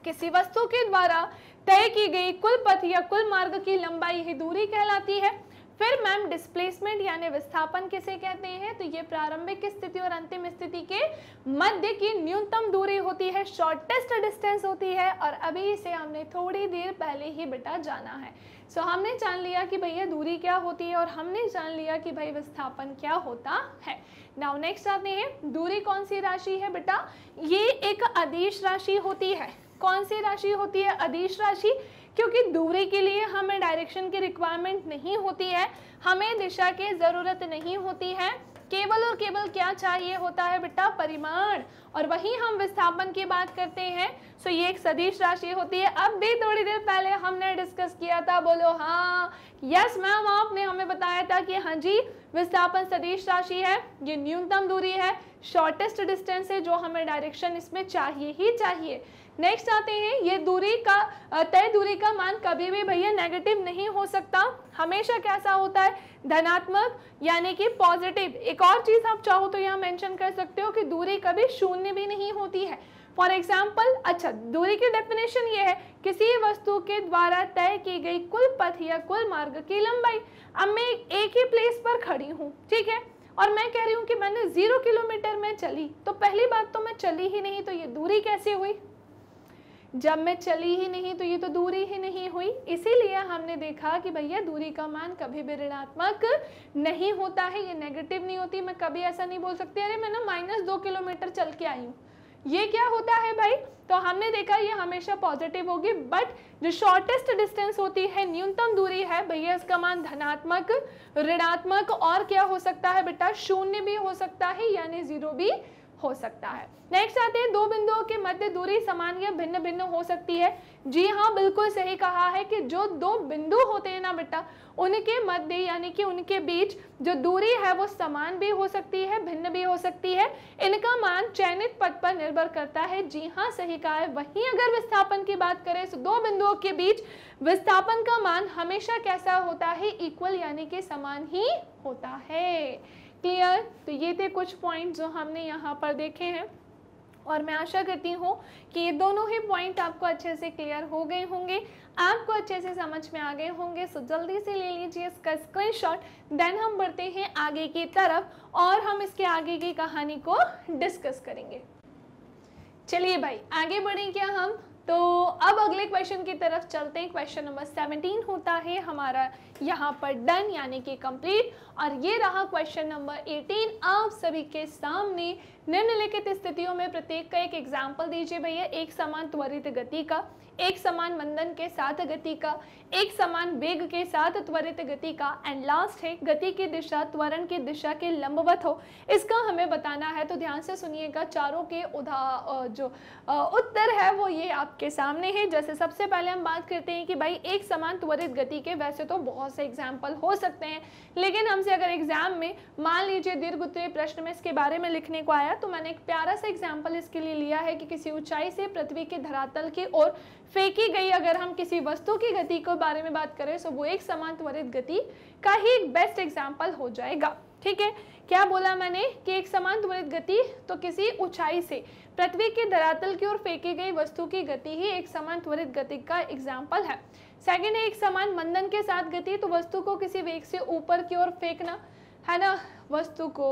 किसी वस्तु के द्वारा तय की गई कुल पथ या कुल मार्ग की लंबाई ही दूरी कहलाती है फिर मैम डिस्प्लेसमेंट यानी विस्थापन किसे कहते हैं तो ये प्रारंभिक स्थिति और अंतिम स्थिति के मध्य की न्यूनतम दूरी होती है शॉर्टेस्ट डिस्टेंस होती है और अभी इसे हमने थोड़ी देर पहले ही बेटा जाना है सो हमने जान लिया कि भैया दूरी क्या होती है और हमने जान लिया कि भाई विस्थापन क्या होता है नाउ नेक्स्ट आते हैं दूरी कौन सी राशि है बेटा ये एक अदिश राशि होती है कौन सी राशि होती है अधिश राशि क्योंकि दूरी के लिए हमें डायरेक्शन की रिक्वायरमेंट नहीं होती है हमें दिशा की ज़रूरत नहीं होती है केवल और केवल क्या चाहिए होता है बेटा परिमाण और वही हम विस्थापन की बात करते हैं सो तो ये एक सदिश राशि होती है अब भी थोड़ी देर पहले हमने डिस्कस किया था बोलो हाँ यस मैम आपने हमें बताया था कि हाँ जी विस्थापन सदिश राशि है ये न्यूनतम दूरी है शॉर्टेस्ट डिस्टेंस है जो हमें डायरेक्शन इसमें चाहिए ही चाहिए नेक्स्ट आते हैं ये दूरी का तय दूरी का मान कभी भी भैया नेगेटिव नहीं हो सकता हमेशा कैसा होता है धनात्मक यानी कि पॉजिटिव एक और चीज़ आप चाहो तो यहाँ मेंशन कर सकते हो कि दूरी कभी शून्य भी नहीं होती है फॉर एग्जाम्पल अच्छा दूरी की डेफिनेशन ये है किसी वस्तु के द्वारा तय की गई कुल पथ या कुल मार्ग की लंबाई अब मैं एक ही प्लेस पर खड़ी हूँ ठीक है और मैं कह रही हूँ कि मैंने जीरो किलोमीटर में चली तो पहली बात तो मैं चली ही नहीं तो ये दूरी कैसे हुई जब मैं चली ही नहीं तो ये तो दूरी ही नहीं हुई इसीलिए हमने देखा कि भैया दूरी का मान कभी भी ऋणात्मक नहीं होता है ये नेगेटिव नहीं होती मैं कभी ऐसा नहीं बोल सकती अरे मैं ना माइनस दो किलोमीटर चल के आई हूँ ये क्या होता है भाई तो हमने देखा ये हमेशा पॉजिटिव होगी बट जो शॉर्टेस्ट डिस्टेंस होती है न्यूनतम दूरी है भैया इसका मान धनात्मक ऋणात्मक और क्या हो सकता है बेटा शून्य भी हो सकता है यानी जीरो भी हो सकता है नेक्स्ट आते हैं दो बिंदुओं के मध्य दूरी समान या भिन्न भिन्न हो सकती है जी हाँ बिल्कुल सही कहा है कि जो दो बिंदु होते हैं ना बेटा उनके मध्य यानी कि उनके बीच जो दूरी है वो समान भी हो सकती है भिन्न भी हो सकती है इनका मान चयनित पद पर निर्भर करता है जी हाँ सही कहा है वहीं अगर विस्थापन की बात करें तो दो बिंदुओं के बीच विस्थापन का मान हमेशा कैसा होता है इक्वल यानी कि समान ही होता है क्लियर तो ये थे कुछ पॉइंट जो हमने यहाँ पर देखे हैं और मैं आशा करती हूँ कि ये दोनों ही पॉइंट आपको अच्छे से क्लियर हो गए होंगे आपको अच्छे से समझ में आ गए होंगे सो जल्दी से ले लीजिए इसका स्क्रीनशॉट देन हम बढ़ते हैं आगे की तरफ और हम इसके आगे की कहानी को डिस्कस करेंगे चलिए भाई आगे बढ़ें क्या हम तो अब अगले क्वेश्चन की तरफ चलते हैं क्वेश्चन नंबर सेवनटीन होता है हमारा यहाँ पर डन यानी कि कंप्लीट और ये रहा क्वेश्चन नंबर एटीन आप सभी के सामने निम्नलिखित स्थितियों में प्रत्येक का एक एग्जाम्पल दीजिए भैया एक समान त्वरित गति का एक समान मंदन के साथ गति का एक समान वेग के साथ त्वरित गति का एंड लास्ट है गति की दिशा त्वरण की दिशा के लंबवत हो इसका हमें बताना है तो ध्यान से सुनिएगा चारों के उदा जो उत्तर है वो ये आपके सामने है जैसे सबसे पहले हम बात करते हैं कि भाई एक समान त्वरित गति के वैसे तो बहुत से एग्जाम्पल हो सकते हैं लेकिन हमसे अगर एग्जाम में मान लीजिए दीर्घ उत्तरीय प्रश्न में इसके बारे में लिखने को आया तो मैंने एक प्यारा सा एग्जाम्पल इसके लिए लिया है कि किसी ऊंचाई से पृथ्वी के धरातल की ओर फेंकी गई अगर हम किसी वस्तु की गति को बारे में बात करें सो वो एक समान त्वरित गति का ही एक बेस्ट एग्जाम्पल हो जाएगा ठीक है क्या बोला मैंने कि एक समान त्वरित गति तो किसी ऊंचाई से पृथ्वी के धरातल की ओर फेंकी गई वस्तु की गति ही एक समान त्वरित गति का एग्जाम्पल है सेकेंड है एक समान मंदन के साथ गति तो वस्तु को किसी वेग से ऊपर की ओर फेंकना है ना वस्तु को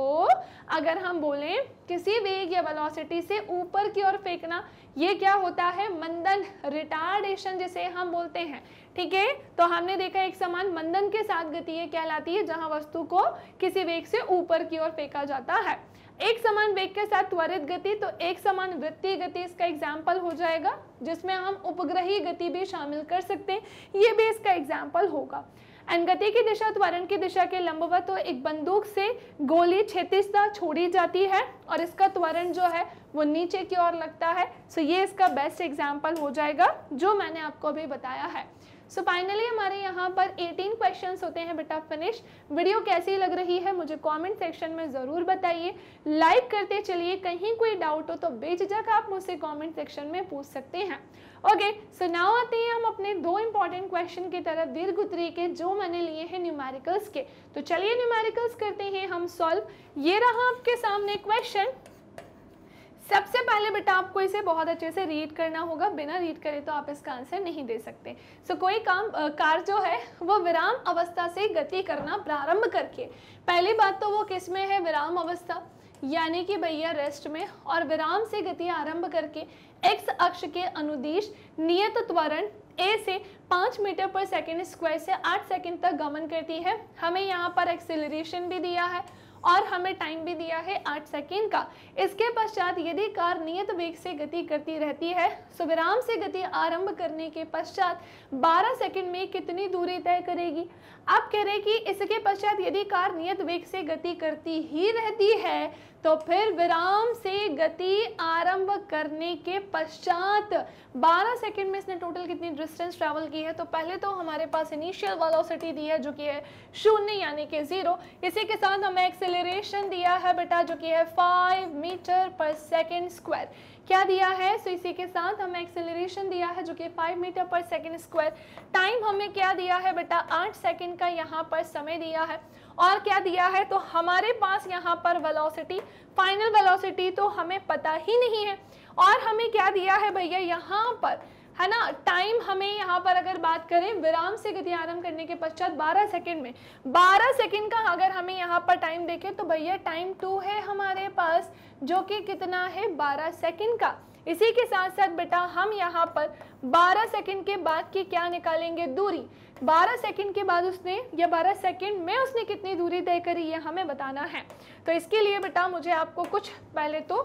अगर हम बोलें किसी वेग या वेलोसिटी से ऊपर की ओर फेंकना ये क्या होता है मंदन रिटार्डेशन जिसे हम बोलते हैं ठीक है तो हमने देखा एक समान मंदन के साथ गति कहलाती है जहां वस्तु को किसी वेग से ऊपर की ओर फेंका जाता है एक समान वेग के साथ त्वरित गति तो एक समान वृत्तीय गति इसका एग्जाम्पल हो जाएगा जिसमें हम उपग्रही गति भी शामिल कर सकते हैं ये भी इसका एग्जाम्पल होगा एंड गति की दिशा त्वरण की दिशा के लंबवत तो एक बंदूक से गोली क्षतिजता छोड़ी जाती है और इसका त्वरण जो है वो नीचे की ओर लगता है सो ये इसका बेस्ट एग्जाम्पल हो जाएगा जो मैंने आपको अभी बताया है सो so, फाइनली हमारे यहाँ पर 18 क्वेश्चंस होते हैं बेटा फिनिश वीडियो कैसी लग रही है मुझे कमेंट सेक्शन में ज़रूर बताइए लाइक करते चलिए कहीं कोई डाउट हो तो बेझिझक आप मुझसे कमेंट सेक्शन में पूछ सकते हैं ओके सो नाउ आते हैं हम अपने दो इंपॉर्टेंट क्वेश्चन की तरफ दीर्घ उतरी के जो मैंने लिए हैं न्यूमेरिकल्स के तो चलिए न्यूमेरिकल्स करते हैं हम सॉल्व ये रहा आपके सामने क्वेश्चन सबसे पहले बेटा आपको इसे बहुत अच्छे से रीड करना होगा बिना रीड करे तो आप इसका आंसर नहीं दे सकते सो so, कोई काम आ, कार जो है वो विराम अवस्था से गति करना प्रारंभ करके पहली बात तो वो किस में है विराम अवस्था यानी कि भैया रेस्ट में और विराम से गति आरंभ करके एक्स अक्ष के अनुदेश नियत त्वरण ए से पाँच मीटर पर सेकेंड स्क्वायर से आठ सेकेंड तक गमन करती है हमें यहाँ पर एक्सेलरेशन भी दिया है और हमें टाइम भी दिया है आठ सेकेंड का इसके पश्चात यदि कार नियत वेग से गति करती रहती है सो विराम से गति आरंभ करने के पश्चात बारह सेकेंड में कितनी दूरी तय करेगी आप कह रहे कि इसके पश्चात यदि कार नियत वेग से गति करती ही रहती है तो फिर विराम से गति आरंभ करने के पश्चात 12 सेकंड में इसने टोटल कितनी डिस्टेंस ट्रैवल की है तो पहले तो हमारे पास इनिशियल वेलोसिटी दी है जो कि है शून्य यानी कि जीरो इसी के साथ हमें एक्सेलरेशन दिया है बेटा जो कि है five metre per second square क्या दिया है सो so, इसी के साथ हमें एक्सेलरेशन दिया है जो कि five metre per second square time हमें क्या दिया है बेटा आठ सेकेंड का यहाँ पर समय दिया है और क्या दिया है तो हमारे पास यहाँ पर वेलोसिटी फाइनल वेलोसिटी तो हमें पता ही नहीं है और हमें क्या दिया है भैया यहाँ पर है ना टाइम हमें यहाँ पर अगर बात करें विराम से गति आरंभ करने के पश्चात 12 सेकंड में 12 सेकंड का अगर हमें यहाँ पर टाइम देखें तो भैया टाइम टू है हमारे पास जो कि कितना है 12 सेकंड का इसी के साथ साथ बेटा हम यहाँ पर 12 सेकंड के बाद की क्या निकालेंगे दूरी 12 सेकंड के बाद उसने या 12 सेकंड में उसने कितनी दूरी तय करी है हमें बताना है तो इसके लिए बेटा मुझे आपको कुछ पहले तो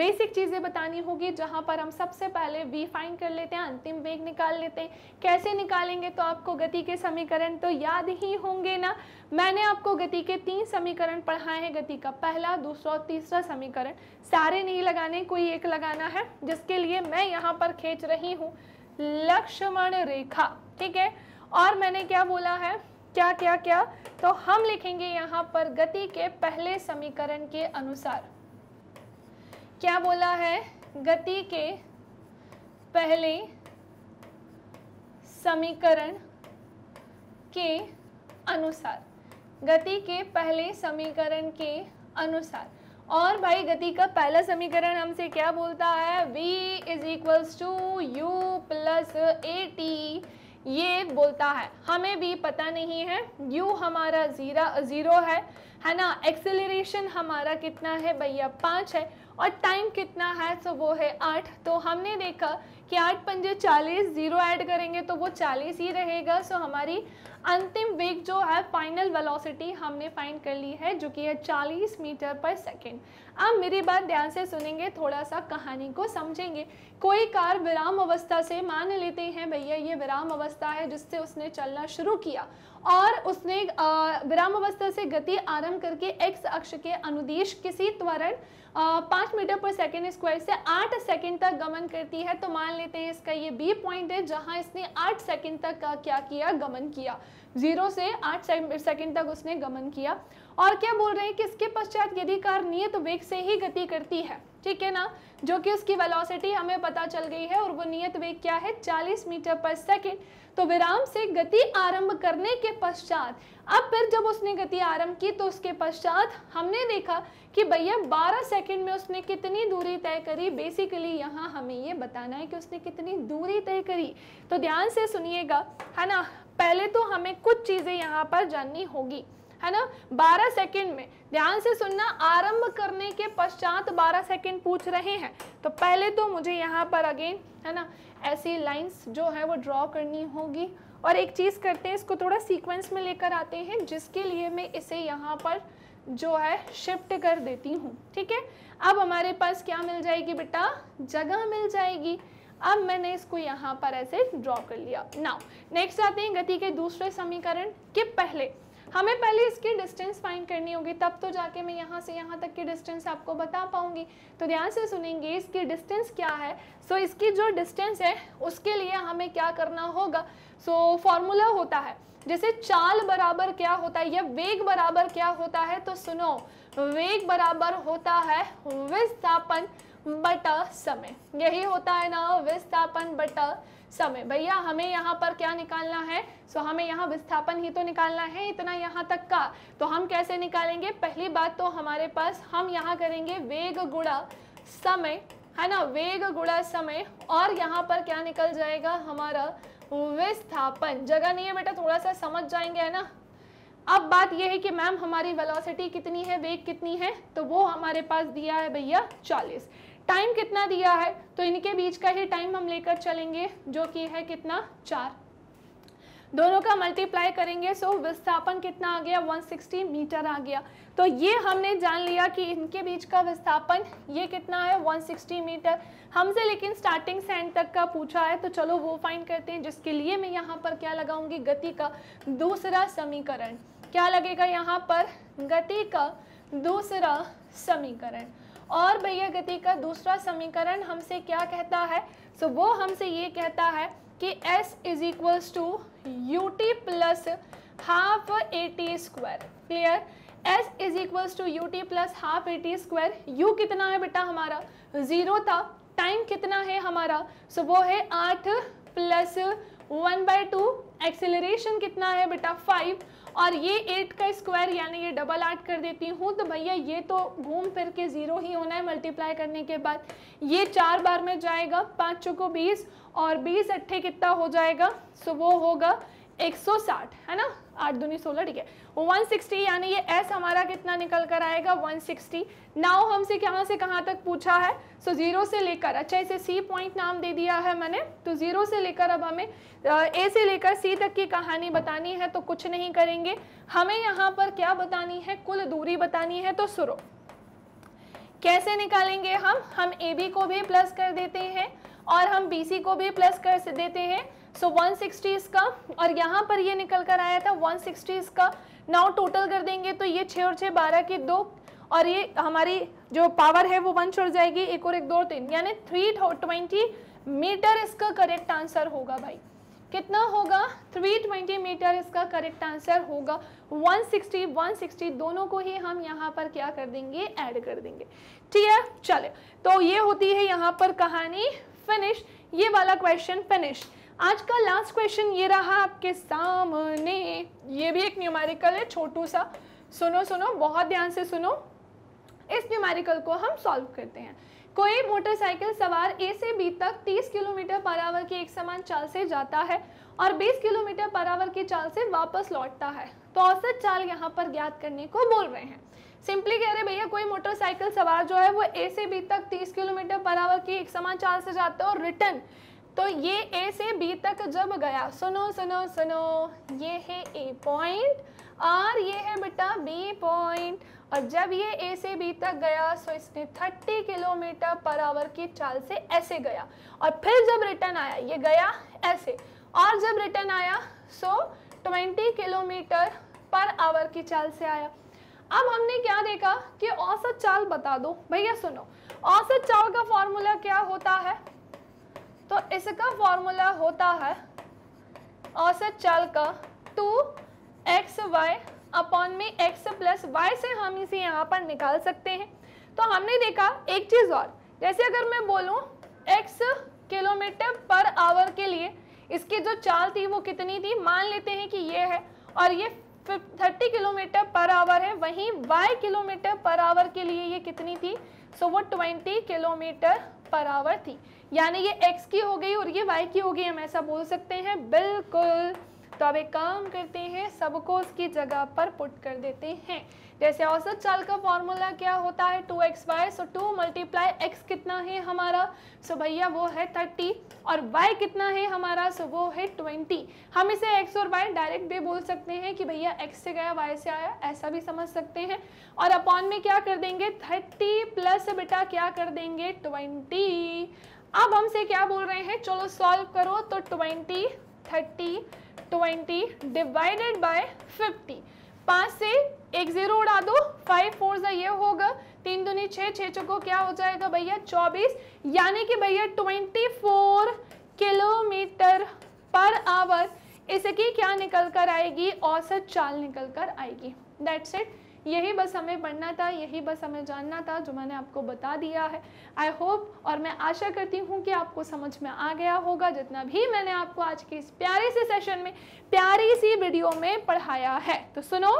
बेसिक चीज़ें बतानी होगी जहाँ पर हम सबसे पहले वी फाइन कर लेते हैं अंतिम वेग निकाल लेते हैं कैसे निकालेंगे तो आपको गति के समीकरण तो याद ही होंगे ना मैंने आपको गति के तीन समीकरण पढ़ाए हैं गति का पहला दूसरा और तीसरा समीकरण सारे नहीं लगाने कोई एक लगाना है जिसके लिए मैं यहाँ पर खींच रही हूँ लक्ष्मण रेखा ठीक है और मैंने क्या बोला है क्या क्या क्या तो हम लिखेंगे यहाँ पर गति के पहले समीकरण के अनुसार क्या बोला है गति के पहले समीकरण के अनुसार गति के पहले समीकरण के अनुसार और भाई गति का पहला समीकरण हमसे क्या बोलता है v is equals to U plus A T ये बोलता है हमें भी पता नहीं है यू हमारा ज़ीरा ज़ीरो है है ना एक्सेलरेशन हमारा कितना है भैया पाँच है और टाइम कितना है सो तो वो है आठ तो हमने देखा कि आठ पंजे चालीस ज़ीरो ऐड करेंगे तो वो चालीस ही रहेगा सो हमारी अंतिम वेग जो है फाइनल वेलोसिटी हमने फाइंड कर ली है जो कि है 40 मीटर पर सेकेंड अब मेरी बात ध्यान से सुनेंगे थोड़ा सा कहानी को समझेंगे कोई कार विराम अवस्था से मान लेते हैं भैया ये विराम अवस्था है जिससे उसने चलना शुरू किया और उसने विराम अवस्था से गति आरंभ करके एक्स अक्ष के अनुदेश किसी त्वरण पांच मीटर पर सेकेंड स्क्वायर से आठ सेकेंड तक गमन करती है तो मान लेते हैं इसका ये बी पॉइंट है जहाँ इसने आठ सेकेंड तक का क्या किया गमन किया जीरो से आठ सेकेंड तक उसने गमन किया और क्या बोल रहे हैं कि इसके पश्चात यदि कार नियत तो वेग से ही गति करती है ठीक है ना जो कि उसकी वेलोसिटी हमें पता चल गई है और वो नियत वेग क्या है 40 मीटर पर सेकेंड तो विराम से गति आरंभ करने के पश्चात अब फिर जब उसने गति आरंभ की तो उसके पश्चात हमने देखा कि भैया 12 सेकंड में उसने कितनी दूरी तय करी बेसिकली यहाँ हमें ये बताना है कि उसने कितनी दूरी तय करी तो ध्यान से सुनिएगा है ना पहले तो हमें कुछ चीज़ें यहाँ पर जाननी होगी है ना बारह सेकेंड में ध्यान से सुनना आरंभ करने के पश्चात बारह सेकेंड पूछ रहे हैं तो पहले तो मुझे यहाँ पर अगेन है ना ऐसी लाइन्स जो है वो ड्रॉ करनी होगी और एक चीज़ करते हैं इसको थोड़ा सीक्वेंस में लेकर आते हैं जिसके लिए मैं इसे यहाँ पर जो है शिफ्ट कर देती हूँ ठीक है अब हमारे पास क्या मिल जाएगी बेटा जगह मिल जाएगी अब मैंने इसको यहाँ पर ऐसे ड्रॉ कर लिया नाउ नेक्स्ट आते हैं गति के दूसरे समीकरण के पहले हमें पहले इसकी डिस्टेंस फाइंड करनी होगी तब तो जाके मैं यहाँ से यहाँ तक की डिस्टेंस आपको बता पाऊँगी तो ध्यान से सुनेंगे इसकी डिस्टेंस क्या है सो so, इसकी जो डिस्टेंस है उसके लिए हमें क्या करना होगा सो so, फॉर्मूला होता है जैसे चाल बराबर क्या होता है या वेग बराबर क्या होता है तो सुनो वेग बराबर होता है विस्थापन बटा समय यही होता है ना विस्थापन बटा समय भैया हमें यहाँ पर क्या निकालना है सो so, हमें यहाँ विस्थापन ही तो निकालना है इतना यहाँ तक का तो हम कैसे निकालेंगे पहली बात तो हमारे पास हम यहाँ करेंगे वेग गुड़ा समय है ना वेग गुड़ा समय और यहाँ पर क्या निकल जाएगा हमारा विस्थापन जगह नहीं है बेटा थोड़ा सा समझ जाएंगे है ना अब बात यह है कि मैम हमारी वेलोसिटी कितनी है वेग कितनी है तो वो हमारे पास दिया है भैया चालीस टाइम कितना दिया है तो इनके बीच का ही टाइम हम लेकर चलेंगे जो कि है कितना चार दोनों का मल्टीप्लाई करेंगे सो विस्थापन कितना आ गया 160 मीटर आ गया तो ये हमने जान लिया कि इनके बीच का विस्थापन ये कितना है 160 मीटर हमसे लेकिन स्टार्टिंग से एंड तक का पूछा है तो चलो वो फाइंड करते हैं जिसके लिए मैं यहाँ पर क्या लगाऊंगी गति का दूसरा समीकरण क्या लगेगा यहाँ पर गति का दूसरा समीकरण और भैया गति का दूसरा समीकरण हमसे क्या कहता है सो so, वो हमसे ये कहता है कि s is equals to U T plus half A T square clear s is equals to U T plus half A T square U कितना है बेटा हमारा ज़ीरो था टाइम कितना है हमारा सो so, वो है आठ plus one by two acceleration कितना है बेटा फाइव और ये एट का स्क्वायर यानी ये डबल आठ कर देती हूँ तो भैया ये तो घूम फिर के ज़ीरो ही होना है मल्टीप्लाई करने के बाद ये चार बार में जाएगा पाँच चौको बीस और बीस अट्ठे कितना हो जाएगा सो वो होगा एक सौ साठ है ना आठ दूनी सोलह ठीक है 160 यानी ये एस हमारा कितना निकल कर आएगा 160 सिक्सटी नाव हमसे कहाँ से कहाँ तक पूछा है सो so, ज़ीरो से लेकर अच्छा इसे सी पॉइंट नाम दे दिया है मैंने तो ज़ीरो से लेकर अब हमें ए से लेकर सी तक की कहानी बतानी है तो कुछ नहीं करेंगे हमें यहाँ पर क्या बतानी है कुल दूरी बतानी है तो सुरो कैसे निकालेंगे हम हम ए बी को भी प्लस कर देते हैं और हम बी सी को भी प्लस कर देते हैं सो so, 160 इसका और यहाँ पर ये निकल कर आया था 160 इसका नाउ टोटल कर देंगे तो ये छः और छः बारह के दो और ये हमारी जो पावर है वो वन छोड़ जाएगी एक और एक दो और तीन यानी थ्री ट्वेंटी मीटर इसका करेक्ट आंसर होगा भाई कितना होगा 320 मीटर इसका करेक्ट आंसर होगा 160 160 दोनों को ही हम यहाँ पर क्या कर देंगे ऐड कर देंगे ठीक है चले तो ये होती है यहाँ पर कहानी फिनिश ये वाला क्वेश्चन फिनिश आज का लास्ट क्वेश्चन ये रहा आपके सामने ये भी एक न्यूमेरिकल है छोटू सा सुनो सुनो बहुत ध्यान से सुनो इस न्यूमेरिकल को हम सॉल्व करते हैं कोई मोटरसाइकिल सवार ए से बी तक 30 किलोमीटर पर आवर की एक समान चाल से जाता है और 20 किलोमीटर पर आवर की चाल से वापस लौटता है तो औसत चाल यहाँ पर ज्ञात करने को बोल रहे हैं सिंपली कह रहे भैया कोई मोटरसाइकिल सवार जो है वो ए से बी तक 30 किलोमीटर पर आवर की एक समान चाल से जाता है और रिटर्न तो ये ए से बी तक जब गया सुनो सुनो सुनो ये है ए पॉइंट और ये है बेटा बी पॉइंट और जब ये ए से बी तक गया सो इसने 30 किलोमीटर पर आवर की चाल से ऐसे गया और फिर जब रिटर्न आया ये गया ऐसे और जब रिटर्न आया सो 20 किलोमीटर पर आवर की चाल से आया अब हमने क्या देखा कि औसत चाल बता दो भैया सुनो औसत चाल का फॉर्मूला क्या होता है तो इसका फॉर्मूला होता है औसत चाल का टू एक्स वाई अपॉन में एक्स प्लस वाई से हम इसे यहाँ पर निकाल सकते हैं तो हमने देखा एक चीज़ और जैसे अगर मैं बोलूँ एक्स किलोमीटर पर आवर के लिए इसकी जो चाल थी वो कितनी थी मान लेते हैं कि ये है और ये थर्टी किलोमीटर पर आवर है वहीं वाई किलोमीटर पर आवर के लिए ये कितनी थी सो so, वो ट्वेंटी किलोमीटर पर आवर थी यानी ये x की हो गई और ये y की हो गई हम ऐसा बोल सकते हैं बिल्कुल तो अब एक काम करते हैं सबको उसकी जगह पर पुट कर देते हैं जैसे औसत चाल का फॉर्मूला क्या होता है two X Y so two multiply X कितना है हमारा सो भैया वो है थर्टी और वाई कितना है हमारा सो वो है ट्वेंटी हम इसे एक्स और वाई डायरेक्ट भी बोल सकते हैं कि भैया एक्स से गया वाई से आया ऐसा भी समझ सकते हैं और अपॉन में क्या कर देंगे थर्टी प्लस बेटा क्या कर देंगे ट्वेंटी अब हमसे क्या बोल रहे हैं चलो सॉल्व करो तो twenty thirty twenty divided by fifty पाँच से एक ज़ीरो उड़ा दो फाइव फोर सा ये होगा तीन दुनी छः छः चौको क्या हो जाएगा भैया चौबीस यानी कि भैया twenty four kilometre per hour इसकी क्या निकल कर आएगी औसत चाल निकल कर आएगी दैट्स इट यही बस हमें पढ़ना था यही बस हमें जानना था जो मैंने आपको बता दिया है आई होप और मैं आशा करती हूँ कि आपको समझ में आ गया होगा जितना भी मैंने आपको आज के इस प्यारे से सेशन में प्यारी सी वीडियो में पढ़ाया है तो सुनो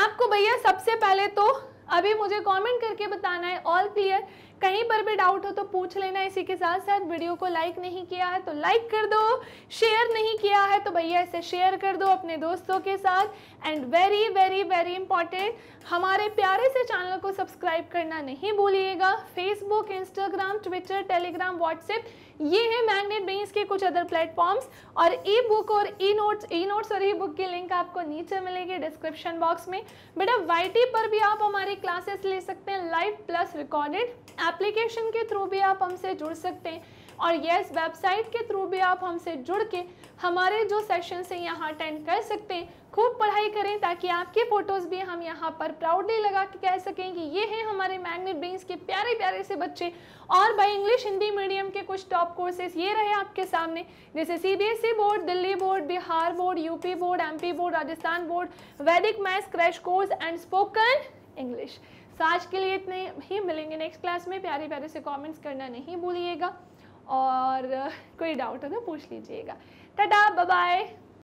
आपको भैया सबसे पहले तो अभी मुझे कमेंट करके बताना है ऑल क्लियर कहीं पर भी डाउट हो तो पूछ लेना इसी के साथ साथ वीडियो को लाइक नहीं किया है तो लाइक कर दो शेयर नहीं किया है तो भैया इसे शेयर कर दो अपने दोस्तों के साथ and very very very important हमारे प्यारे से चैनल को सब्सक्राइब करना नहीं भूलिएगा Facebook Instagram Twitter Telegram WhatsApp ये है मैग्नेट बेस के कुछ अदर प्लेटफॉर्म्स और ई बुक और ई नोट्स ई नोट्स और ई बुक की लिंक आपको नीचे मिलेगी डिस्क्रिप्शन बॉक्स में बेटा वाई पर भी आप हमारी क्लासेस ले सकते हैं लाइव प्लस रिकॉर्डेड एप्लीकेशन के थ्रू भी आप हमसे जुड़ सकते हैं और यस वेबसाइट के थ्रू भी आप हमसे जुड़ के हमारे जो सेशन से यहाँ अटेंड कर सकते हैं खूब पढ़ाई करें ताकि आपके फ़ोटोज़ भी हम यहाँ पर प्राउडली लगा के कह सकें कि ये हैं हमारे मैग्नेट ब्रेन्स के प्यारे प्यारे से बच्चे और भाई इंग्लिश हिंदी मीडियम के कुछ टॉप कोर्सेज ये रहे आपके सामने जैसे CBSE board Delhi board Bihar board UP board M board Rajasthan board Vedic maths crash course and spoken English आज के लिए इतने ही मिलेंगे नेक्स्ट क्लास में प्यारे प्यारे से कमेंट्स करना नहीं भूलिएगा और कोई डाउट हो तो पूछ लीजिएगा टाटा बाय